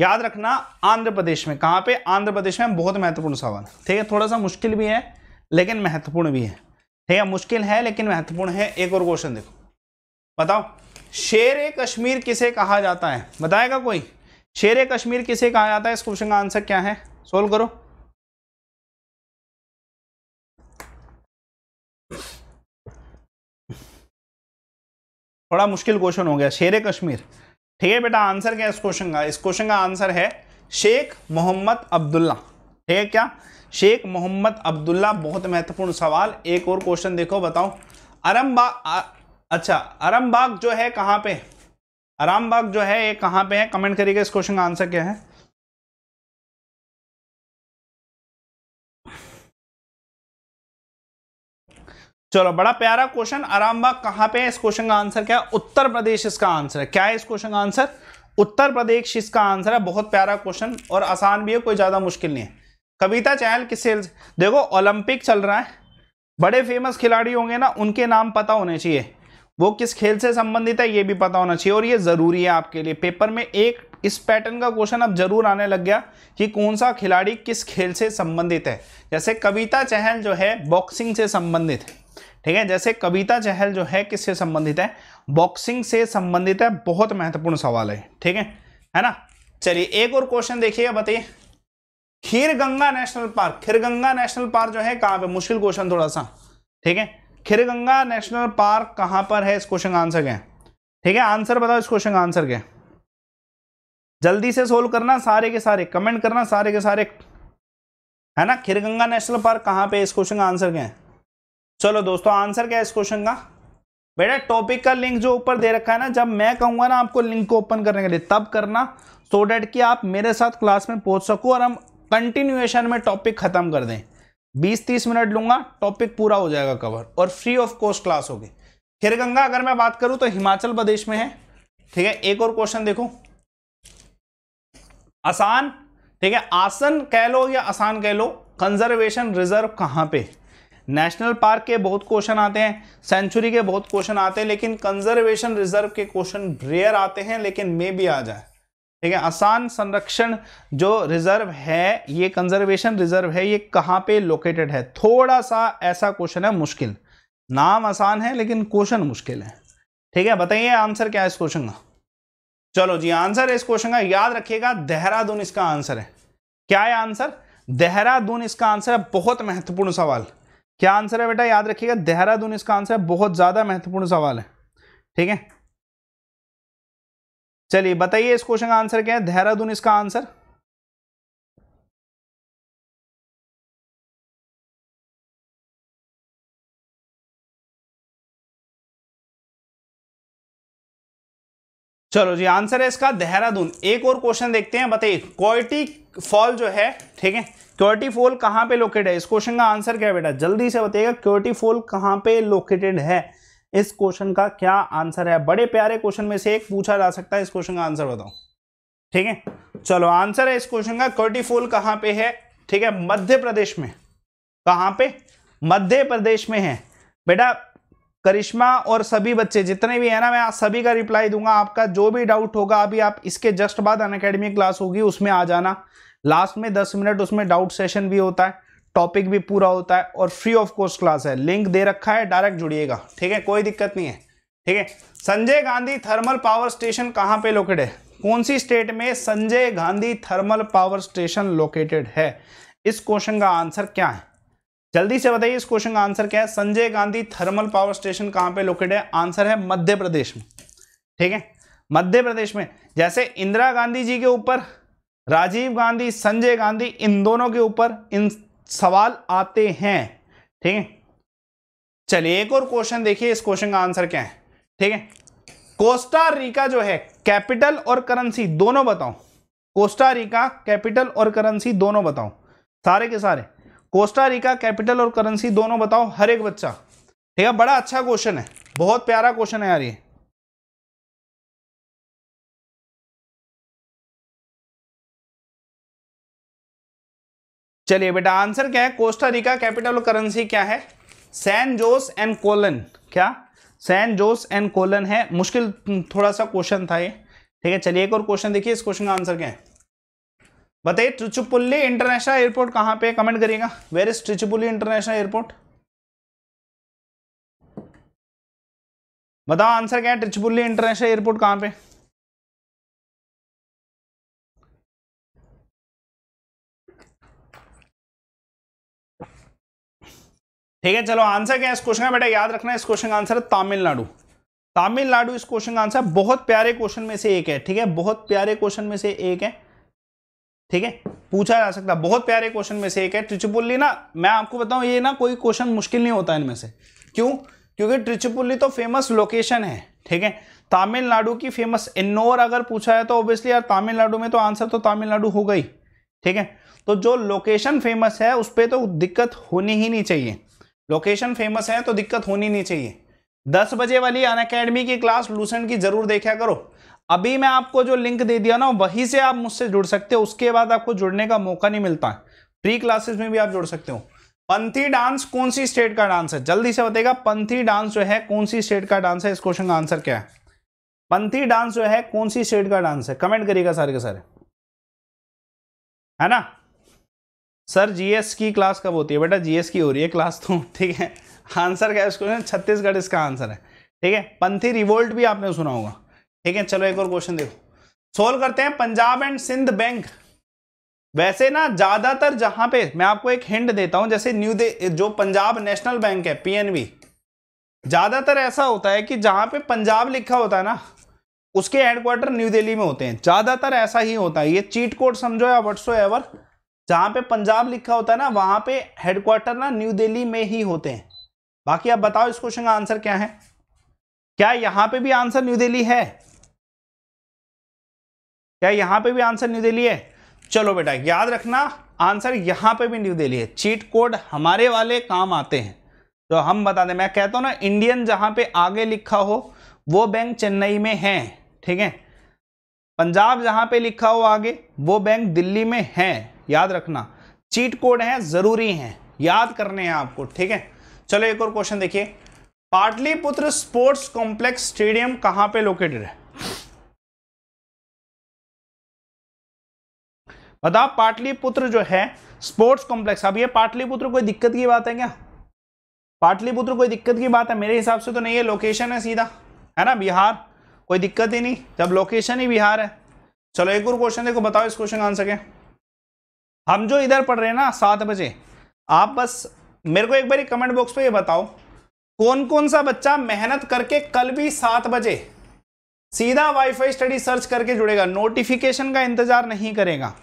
याद रखना आंध्र प्रदेश में कहाँ पे आंध्र प्रदेश में बहुत महत्वपूर्ण सवाल ठीक है थोड़ा सा मुश्किल भी है लेकिन महत्वपूर्ण भी है ठीक है मुश्किल है लेकिन महत्वपूर्ण है एक और क्वेश्चन देखो बताओ शेर ए कश्मीर किसे कहा जाता है बताएगा कोई शेर ए कश्मीर किसे कहा जाता है इस क्वेश्चन का आंसर क्या है सोल्व करो थोड़ा मुश्किल क्वेश्चन हो गया शेर कश्मीर ठीक है बेटा आंसर क्या है इस क्वेश्चन का इस क्वेश्चन का आंसर है शेख मोहम्मद अब्दुल्ला ठीक है क्या शेख मोहम्मद अब्दुल्ला बहुत महत्वपूर्ण सवाल एक और क्वेश्चन देखो बताओ बाग अच्छा बाग जो है कहाँ पे आरामबाग जो है ये कहाँ पे है कमेंट करिएगा इस क्वेश्चन का आंसर क्या है चलो बड़ा प्यारा क्वेश्चन आरामबाग कहाँ पे है इस क्वेश्चन का आंसर क्या है उत्तर प्रदेश इसका आंसर है क्या है इस क्वेश्चन का आंसर उत्तर प्रदेश इसका आंसर है बहुत प्यारा क्वेश्चन और आसान भी है कोई ज़्यादा मुश्किल नहीं है कविता चहल की सेल्स देखो ओलंपिक चल रहा है बड़े फेमस खिलाड़ी होंगे ना उनके नाम पता होने चाहिए वो किस खेल से संबंधित है ये भी पता होना चाहिए और ये ज़रूरी है आपके लिए पेपर में एक इस पैटर्न का क्वेश्चन अब जरूर आने लग गया कि कौन सा खिलाड़ी किस खेल से संबंधित है जैसे कविता चहल जो है बॉक्सिंग से संबंधित है ठीक है जैसे कविता चहल जो है किससे संबंधित है बॉक्सिंग से संबंधित है बहुत महत्वपूर्ण सवाल है ठीक है है ना चलिए एक और क्वेश्चन देखिए बताइए Ganga national park Ganga national park जो है कहां पे मुश्किल क्वेश्चन थोड़ा सा ठीक है गंगा नेशनल पार्क कहां पर है इस क्वेश्चन का आंसर क्या ठीक है आंसर बताओ इस क्वेश्चन का आंसर क्या जल्दी से सोल्व करना सारे के सारे कमेंट करना सारे के सारे है ना गंगा नेशनल पार्क कहां पे इस क्वेश्चन का आंसर क्या चलो दोस्तों आंसर क्या है इस क्वेश्चन का बेटा टॉपिक का लिंक जो ऊपर दे रखा है ना जब मैं कहूंगा ना आपको लिंक को ओपन करने के लिए तब करना सो so डेट कि आप मेरे साथ क्लास में पहुंच सको और हम कंटिन्यूएशन में टॉपिक खत्म कर दें 20-30 मिनट लूंगा टॉपिक पूरा हो जाएगा कवर और फ्री ऑफ कॉस्ट क्लास होगी खेर गंगा अगर मैं बात करूं तो हिमाचल प्रदेश में है ठीक है एक और क्वेश्चन देखो आसान ठीक है आसन कह लो या आसान कह लो कंजर्वेशन रिजर्व कहां पे नेशनल पार्क के बहुत क्वेश्चन आते हैं सेंचुरी के बहुत क्वेश्चन आते हैं लेकिन कंजर्वेशन रिजर्व के क्वेश्चन रेयर आते हैं लेकिन मे भी आ जाए ठीक है आसान संरक्षण जो रिजर्व है ये कंजर्वेशन रिजर्व है ये कहाँ पे लोकेटेड है थोड़ा सा ऐसा क्वेश्चन है मुश्किल नाम आसान है लेकिन क्वेश्चन मुश्किल है ठीक है बताइए आंसर क्या है इस क्वेश्चन का चलो जी आंसर है इस क्वेश्चन का याद रखिएगा देहरादून इसका आंसर है क्या है आंसर देहरादून इसका आंसर है बहुत महत्वपूर्ण सवाल क्या आंसर है बेटा याद रखिएगा देहरादून इसका आंसर है बहुत ज़्यादा महत्वपूर्ण सवाल है ठीक है चलिए बताइए इस क्वेश्चन का आंसर क्या है देहरादून इसका आंसर चलो जी आंसर है इसका देहरादून एक और क्वेश्चन देखते हैं बताइए क्वार्टी फॉल जो है ठीक है क्योटी फॉल कहां पे लोकेटेड है इस क्वेश्चन का आंसर क्या है बेटा जल्दी से बताइएगा क्योटी फॉल कहां पे लोकेटेड है इस क्वेश्चन का क्या आंसर है बड़े प्यारे क्वेश्चन में से एक पूछा जा सकता है इस क्वेश्चन का आंसर बताओ ठीक है चलो आंसर है इस क्वेश्चन का कर्टिफोल कहां पे है ठीक है मध्य प्रदेश में कहां पे मध्य प्रदेश में है बेटा करिश्मा और सभी बच्चे जितने भी है ना मैं सभी का रिप्लाई दूंगा आपका जो भी डाउट होगा अभी आप इसके जस्ट बाद अन क्लास होगी उसमें आ जाना लास्ट में दस मिनट उसमें डाउट सेशन भी होता है टॉपिक भी पूरा होता है और फ्री ऑफ कॉस्ट क्लास है लिंक दे रखा है डायरेक्ट जुड़िएगा ठीक है कोई दिक्कत नहीं है ठीक है Sanjay Gandhi thermal power station कहाँ पे लोकेट है कौन सी स्टेट में Sanjay Gandhi thermal power station located है इस क्वेश्चन का आंसर क्या है जल्दी से बताइए इस क्वेश्चन का आंसर क्या है Sanjay Gandhi thermal power station कहाँ पे लोकेट है आंसर है मध्य प्रदेश में ठीक है मध्य प्रदेश में जैसे इंदिरा गांधी जी के ऊपर राजीव गांधी संजय गांधी इन दोनों के ऊपर इन सवाल आते हैं ठीक है चलिए एक और क्वेश्चन देखिए इस क्वेश्चन का आंसर क्या है ठीक है कोस्टा रिका जो है कैपिटल और करेंसी दोनों बताओ कोस्टा रिका कैपिटल और करेंसी दोनों बताओ सारे के सारे कोस्टा रिका कैपिटल और करेंसी दोनों बताओ हर एक बच्चा ठीक है बड़ा अच्छा क्वेश्चन है बहुत प्यारा क्वेश्चन है यार ये चलिए बेटा आंसर क्या है कोस्टा रिका कैपिटल करेंसी क्या है सैन जोस एंड कोलन क्या सैन जोस एंड कोलन है मुश्किल थोड़ा सा क्वेश्चन था ये ठीक है चलिए एक और क्वेश्चन देखिए इस क्वेश्चन का आंसर क्या है बताइए त्रिचुपुल्ली इंटरनेशनल एयरपोर्ट कहाँ पे कमेंट करिएगा where is Tiruchirappalli international airport बताओ आंसर क्या है त्रिचुपुल्ली इंटरनेशनल एयरपोर्ट कहाँ पे ठीक है चलो आंसर क्या है इस क्वेश्चन का बेटा याद रखना इस क्वेश्चन का आंसर है तमिलनाडु तमिलनाडु इस क्वेश्चन का आंसर बहुत प्यारे क्वेश्चन में से एक है ठीक है बहुत प्यारे क्वेश्चन में से एक है ठीक है पूछा जा सकता बहुत प्यारे क्वेश्चन में से एक है ट्रिचुपुल्ली ना मैं आपको बताऊं ये ना कोई क्वेश्चन मुश्किल नहीं होता इनमें से क्यों क्योंकि ट्रिचुपुल्ली तो फेमस लोकेशन है ठीक है तमिलनाडु की फेमस इन्नौर अगर पूछा है तो ऑब्वियसली यार तमिलनाडु में तो आंसर तो तमिलनाडु हो गई ठीक है तो जो लोकेशन फेमस है उस पर तो दिक्कत होनी ही नहीं चाहिए लोकेशन फेमस है तो दिक्कत होनी नहीं चाहिए दस बजे वाली अन अकेडमी की क्लास लूसेंट की जरूर देखा करो अभी मैं आपको जो लिंक दे दिया ना वहीं से आप मुझसे जुड़ सकते हो उसके बाद आपको जुड़ने का मौका नहीं मिलता है प्री क्लासेस में भी आप जुड़ सकते हो पंथी डांस कौन सी स्टेट का डांस है जल्दी से बताएगा पंथी डांस जो है कौन सी स्टेट का डांस है इस क्वेश्चन का आंसर क्या है पंथी डांस जो है कौन सी स्टेट का डांस है कमेंट करिएगा सारे के सारे है ना सर जीएस की क्लास कब होती है बेटा जीएस की हो रही है क्लास तो ठीक है आंसर क्या है इसको छत्तीसगढ़ इसका आंसर है ठीक है पंथी रिवोल्ट भी आपने सुना होगा ठीक है चलो एक और क्वेश्चन देखो सोल्व करते हैं पंजाब एंड सिंध बैंक वैसे ना ज्यादातर जहां पे मैं आपको एक हिंट देता हूं जैसे न्यू दे जो पंजाब नेशनल बैंक है पीएनबी ज्यादातर ऐसा होता है कि जहां पे पंजाब लिखा होता है ना उसके हेडक्वार्टर न्यू दिल्ली में होते हैं ज्यादातर ऐसा ही होता है ये चीट कोड समझो या वट्सो एवर जहां पे पंजाब लिखा होता है ना वहां पे हेडक्वार्टर ना न्यू दिल्ली में ही होते हैं बाकी आप बताओ इस क्वेश्चन का आंसर क्या है क्या यहां पे भी आंसर न्यू दिल्ली है क्या यहां पे भी आंसर न्यू दिल्ली है चलो बेटा याद रखना आंसर यहां पे भी न्यू दिल्ली है चीट कोड हमारे वाले काम आते हैं तो हम बता दें मैं कहता हूँ ना इंडियन जहां पे आगे लिखा हो वो बैंक चेन्नई में है ठीक है पंजाब जहां पे लिखा हो आगे वो बैंक दिल्ली में है याद रखना चीट कोड है जरूरी है याद करने हैं आपको ठीक है चलो एक और क्वेश्चन देखिए पाटलिपुत्र स्पोर्ट्स कॉम्प्लेक्स स्टेडियम कहां पे लोकेटेड है बताओ पाटलिपुत्र जो है स्पोर्ट्स कॉम्प्लेक्स अब ये पाटलिपुत्र कोई दिक्कत की बात है क्या पाटलिपुत्र कोई दिक्कत की बात है मेरे हिसाब से तो नहीं है लोकेशन है सीधा है ना बिहार कोई दिक्कत ही नहीं जब लोकेशन ही बिहार है चलो एक और क्वेश्चन देखो बताओ इस क्वेश्चन का आंसर क्या हम जो इधर पढ़ रहे हैं ना सात बजे आप बस मेरे को एक बार कमेंट बॉक्स पे ये बताओ कौन कौन सा बच्चा मेहनत करके कल भी सात बजे सीधा वाईफाई स्टडी सर्च करके जुड़ेगा नोटिफिकेशन का इंतजार नहीं करेगा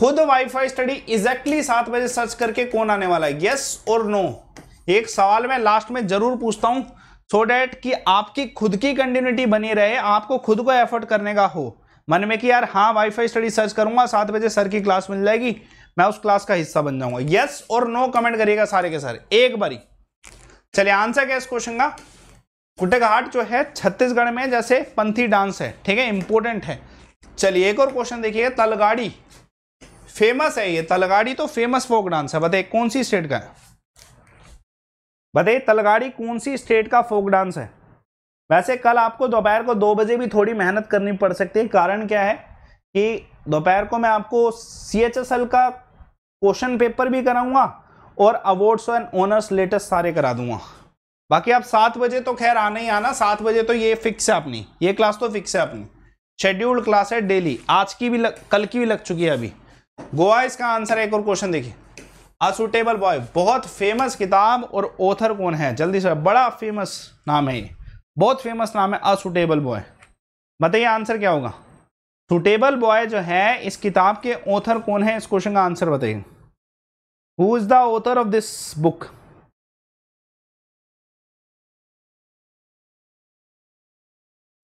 खुद वाईफाई स्टडी एग्जैक्टली सात बजे सर्च करके कौन आने वाला है यस और नो एक सवाल मैं लास्ट में जरूर पूछता हूं सो डैट कि आपकी खुद की कंटिन्यूटी बनी रहे आपको खुद को एफर्ट करने का हो मन में कि यार हाँ वाईफाई स्टडी सर्च करूंगा सात बजे सर की क्लास मिल जाएगी मैं उस क्लास का हिस्सा बन जाऊंगा यस और नो कमेंट करिएगा सारे के सारे एक बारी चलिए आंसर क्या इस क्वेश्चन का कुटेघाट जो है छत्तीसगढ़ में जैसे पंथी डांस है ठीक है इंपॉर्टेंट है चलिए एक और क्वेश्चन देखिए तलगाड़ी फेमस है ये तलगाड़ी तो फेमस फोक डांस है बताइए कौन सी स्टेट का है बताइए तलगाड़ी कौन सी स्टेट का फोक डांस है वैसे कल आपको दोपहर को दो बजे भी थोड़ी मेहनत करनी पड़ सकती है कारण क्या है कि दोपहर को मैं आपको सी का क्वेश्चन पेपर भी कराऊंगा और अवार्ड्स एंड ऑनर्स लेटेस्ट सारे करा दूंगा बाकी आप सात बजे तो खैर आना ही आना सात बजे तो ये फिक्स है अपनी ये क्लास तो फिक्स है अपनी शेड्यूल्ड क्लास है डेली आज की भी लग, कल की भी लग चुकी है अभी गोवा इसका आंसर है एक और क्वेश्चन देखिए अ सुटेबल बॉय बहुत फेमस किताब और ऑथर कौन है जल्दी से बड़ा फेमस नाम है ये बहुत फेमस नाम है अ सुटेबल बॉय बताइए आंसर क्या होगा सुटेबल बॉय जो है इस किताब के ऑथर कौन है इस क्वेश्चन का आंसर बताइए who is the author of this book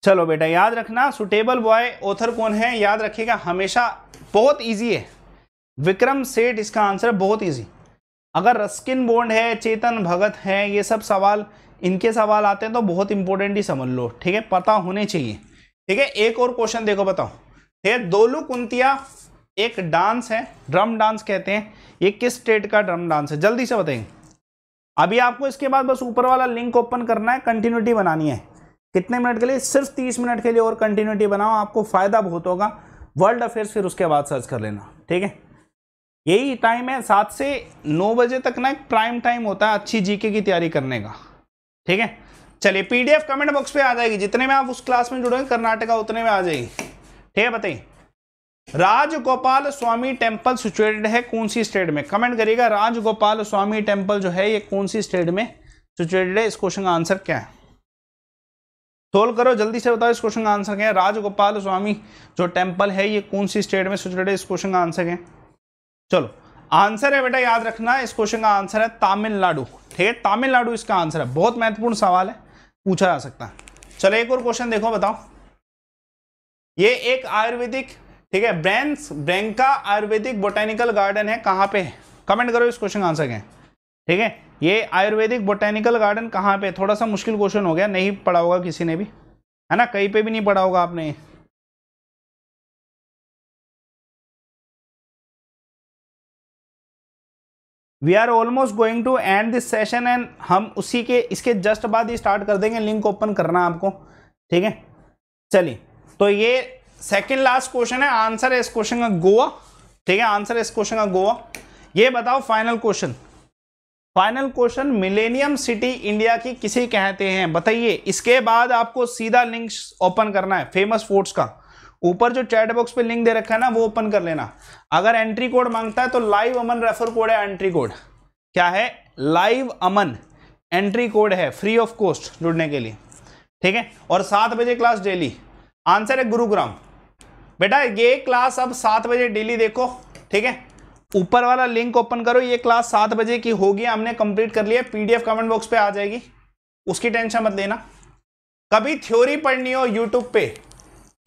चलो बेटा याद रखना सुटेबल बॉय ऑथर कौन है याद रखिएगा हमेशा बहुत इजी है विक्रम सेठ इसका आंसर बहुत इजी अगर रस्किन बोन्ड है चेतन भगत है ये सब सवाल इनके सवाल आते हैं तो बहुत इंपॉर्टेंट ही समझ लो ठीक है पता होने चाहिए ठीक है एक और क्वेश्चन देखो बताओ है दोलू कुंतिया एक डांस है ड्रम डांस कहते हैं ये किस स्टेट का ड्रम डांस है जल्दी से बताएंगे अभी आपको इसके बाद बस ऊपर वाला लिंक ओपन करना है कंटिन्यूटी बनानी है कितने मिनट के लिए सिर्फ तीस मिनट के लिए और कंटिन्यूटी बनाओ आपको फ़ायदा बहुत होगा वर्ल्ड अफेयर्स फिर उसके बाद सर्च कर लेना ठीक है यही टाइम है सात से नौ बजे तक ना एक प्राइम टाइम होता है अच्छी जीके की तैयारी करने का ठीक है चलिए पीडीएफ कमेंट बॉक्स पे आ जाएगी जितने में आप उस क्लास में जुड़ेंगे कर्नाटका उतने में आ जाएगी ठीक है बताइए राजगोपाल स्वामी टेम्पल सिचुएटेड है कौन सी स्टेट में कमेंट करिएगा राजगोपाल स्वामी टेम्पल जो है ये कौन सी स्टेट में सिचुएटेड है इस क्वेश्चन का आंसर क्या है सोल्व करो जल्दी से बताओ इस क्वेश्चन का आंसर क्या है राजगोपाल स्वामी जो टेम्पल है ये कौन सी स्टेट में सिचुएटेड है इस क्वेश्चन का आंसर क्या है चलो आंसर है बेटा याद रखना इस क्वेश्चन का आंसर है तमिलनाडु ठीक है तमिलनाडु इसका आंसर है बहुत महत्वपूर्ण सवाल है पूछा जा सकता है चलो एक और क्वेश्चन देखो बताओ ये एक आयुर्वेदिक ठीक है ब्रेंस ब्रेंका आयुर्वेदिक बोटेनिकल गार्डन है कहाँ पे कमेंट करो इस क्वेश्चन का आंसर क्या ठीक है ये आयुर्वेदिक बोटेनिकल गार्डन कहाँ पे थोड़ा सा मुश्किल क्वेश्चन हो गया नहीं पढ़ा होगा किसी ने भी है ना कहीं पे भी नहीं पढ़ा होगा आपने we are almost going to end this session and हम उसी के इसके जस्ट बाद ही स्टार्ट कर देंगे लिंक ओपन करना आपको ठीक है चलिए तो ये सेकेंड लास्ट क्वेश्चन है आंसर है इस क्वेश्चन का गोवा ठीक है आंसर है इस क्वेश्चन का गोवा ये बताओ final question final question millennium city India की किसे कहते हैं बताइए इसके बाद आपको सीधा लिंक ओपन करना है फेमस फोर्ट्स का ऊपर जो चैट बॉक्स पे लिंक दे रखा है ना वो ओपन कर लेना अगर एंट्री कोड मांगता है तो लाइव अमन रेफर कोड है एंट्री कोड क्या है लाइव अमन एंट्री कोड है फ्री ऑफ कॉस्ट जुड़ने के लिए ठीक है और सात बजे क्लास डेली आंसर है गुरुग्राम बेटा ये क्लास अब सात बजे डेली देखो ठीक है ऊपर वाला लिंक ओपन करो ये क्लास सात बजे की होगी हमने कंप्लीट कर लिया पीडीएफ कमेंट बॉक्स पे आ जाएगी उसकी टेंशन मत लेना कभी थ्योरी पढ़नी हो यूट्यूब पे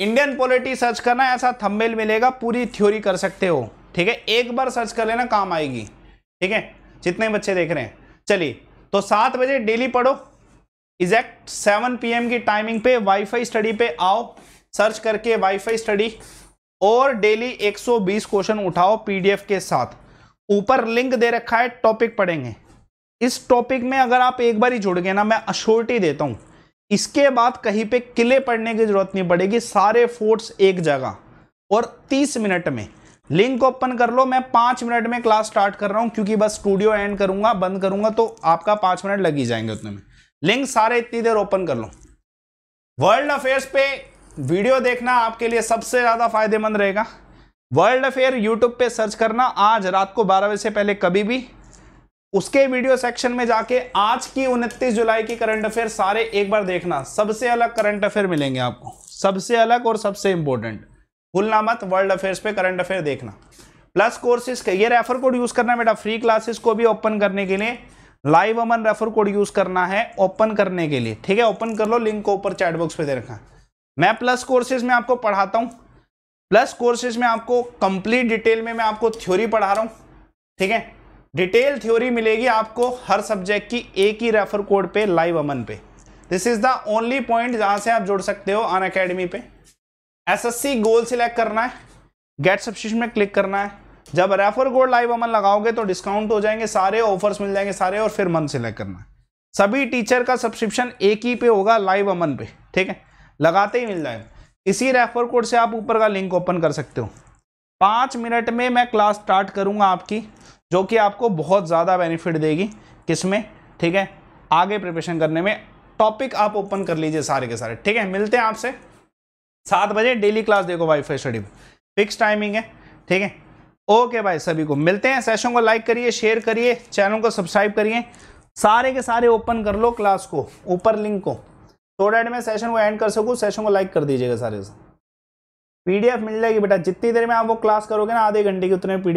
इंडियन पॉलिटी सर्च करना ऐसा थंबनेल मिलेगा पूरी थ्योरी कर सकते हो ठीक है एक बार सर्च कर लेना काम आएगी ठीक है जितने बच्चे देख रहे हैं चलिए तो सात बजे डेली पढ़ो एग्जैक्ट 7 पीएम की टाइमिंग पे वाईफाई स्टडी पे आओ सर्च करके वाईफाई स्टडी और डेली 120 क्वेश्चन उठाओ पीडीएफ के साथ ऊपर लिंक दे रखा है टॉपिक पढ़ेंगे इस टॉपिक में अगर आप एक बार ही जुड़ गए ना मैं अश्योरिटी देता हूँ इसके बाद कहीं पे किले पढ़ने की जरूरत नहीं पड़ेगी सारे फोर्ट्स एक जगह और 30 मिनट में लिंक ओपन कर लो मैं पाँच मिनट में क्लास स्टार्ट कर रहा हूँ क्योंकि बस स्टूडियो एंड करूँगा बंद करूँगा तो आपका पाँच मिनट लग ही जाएंगे उतने में लिंक सारे इतनी देर ओपन कर लो वर्ल्ड अफेयर्स पे वीडियो देखना आपके लिए सबसे ज़्यादा फायदेमंद रहेगा वर्ल्ड अफेयर यूट्यूब पे सर्च करना आज रात को बारह बजे से पहले कभी भी उसके वीडियो सेक्शन में जाके आज की उनतीस जुलाई की करंट अफेयर सारे एक बार देखना सबसे अलग करंट अफेयर मिलेंगे आपको सबसे अलग और सबसे इंपॉर्टेंट भूलना मत वर्ल्ड अफेयर्स पे करंट अफेयर देखना प्लस कोर्सेज ये रेफर कोड यूज़ करना बेटा फ्री क्लासेस को भी ओपन करने के लिए live Aman refer code use करना है ओपन करने के लिए ठीक है ओपन कर लो लिंक को ऊपर चैट बॉक्स पे दे रखा मैं प्लस कोर्सेज में आपको पढ़ाता हूँ प्लस कोर्सेज में आपको कंप्लीट डिटेल में मैं आपको थ्योरी पढ़ा रहा हूँ ठीक है डिटेल थ्योरी मिलेगी आपको हर सब्जेक्ट की एक ही रेफर कोड पे लाइव अमन पे this is the only point जहां से आप जुड़ सकते हो अन अकेडमी पे एसएससी गोल सिलेक्ट करना है गेट सब्सिट्यूशन में क्लिक करना है जब रेफर कोड लाइव अमन लगाओगे तो डिस्काउंट हो जाएंगे सारे ऑफर्स मिल जाएंगे सारे और फिर मंथ सिलेक्ट करना सभी टीचर का सब्सक्रिप्शन एक ही पे होगा लाइव अमन पे ठीक है लगाते ही मिल जाएगा इसी रेफर कोड से आप ऊपर का लिंक ओपन कर सकते हो पाँच मिनट में मैं क्लास स्टार्ट करूँगा आपकी जो कि आपको बहुत ज़्यादा बेनिफिट देगी किसमें ठीक है आगे प्रिपरेशन करने में टॉपिक आप ओपन कर लीजिए सारे के सारे ठीक है मिलते हैं आपसे सात बजे डेली क्लास देखो वाईफाई स्टडी फिक्स टाइमिंग है ठीक है ओके भाई सभी को मिलते हैं सेशन को लाइक करिए शेयर करिए चैनल को सब्सक्राइब करिए सारे के सारे ओपन कर लो क्लास को ऊपर लिंक को तो डेट में सेशन को एंड कर सकूँ सेशन को लाइक कर दीजिएगा सारे से पीडीएफ मिल जाएगी बेटा जितनी देर में आप वो क्लास करोगे ना आधे घंटे की उतने पीडीएफ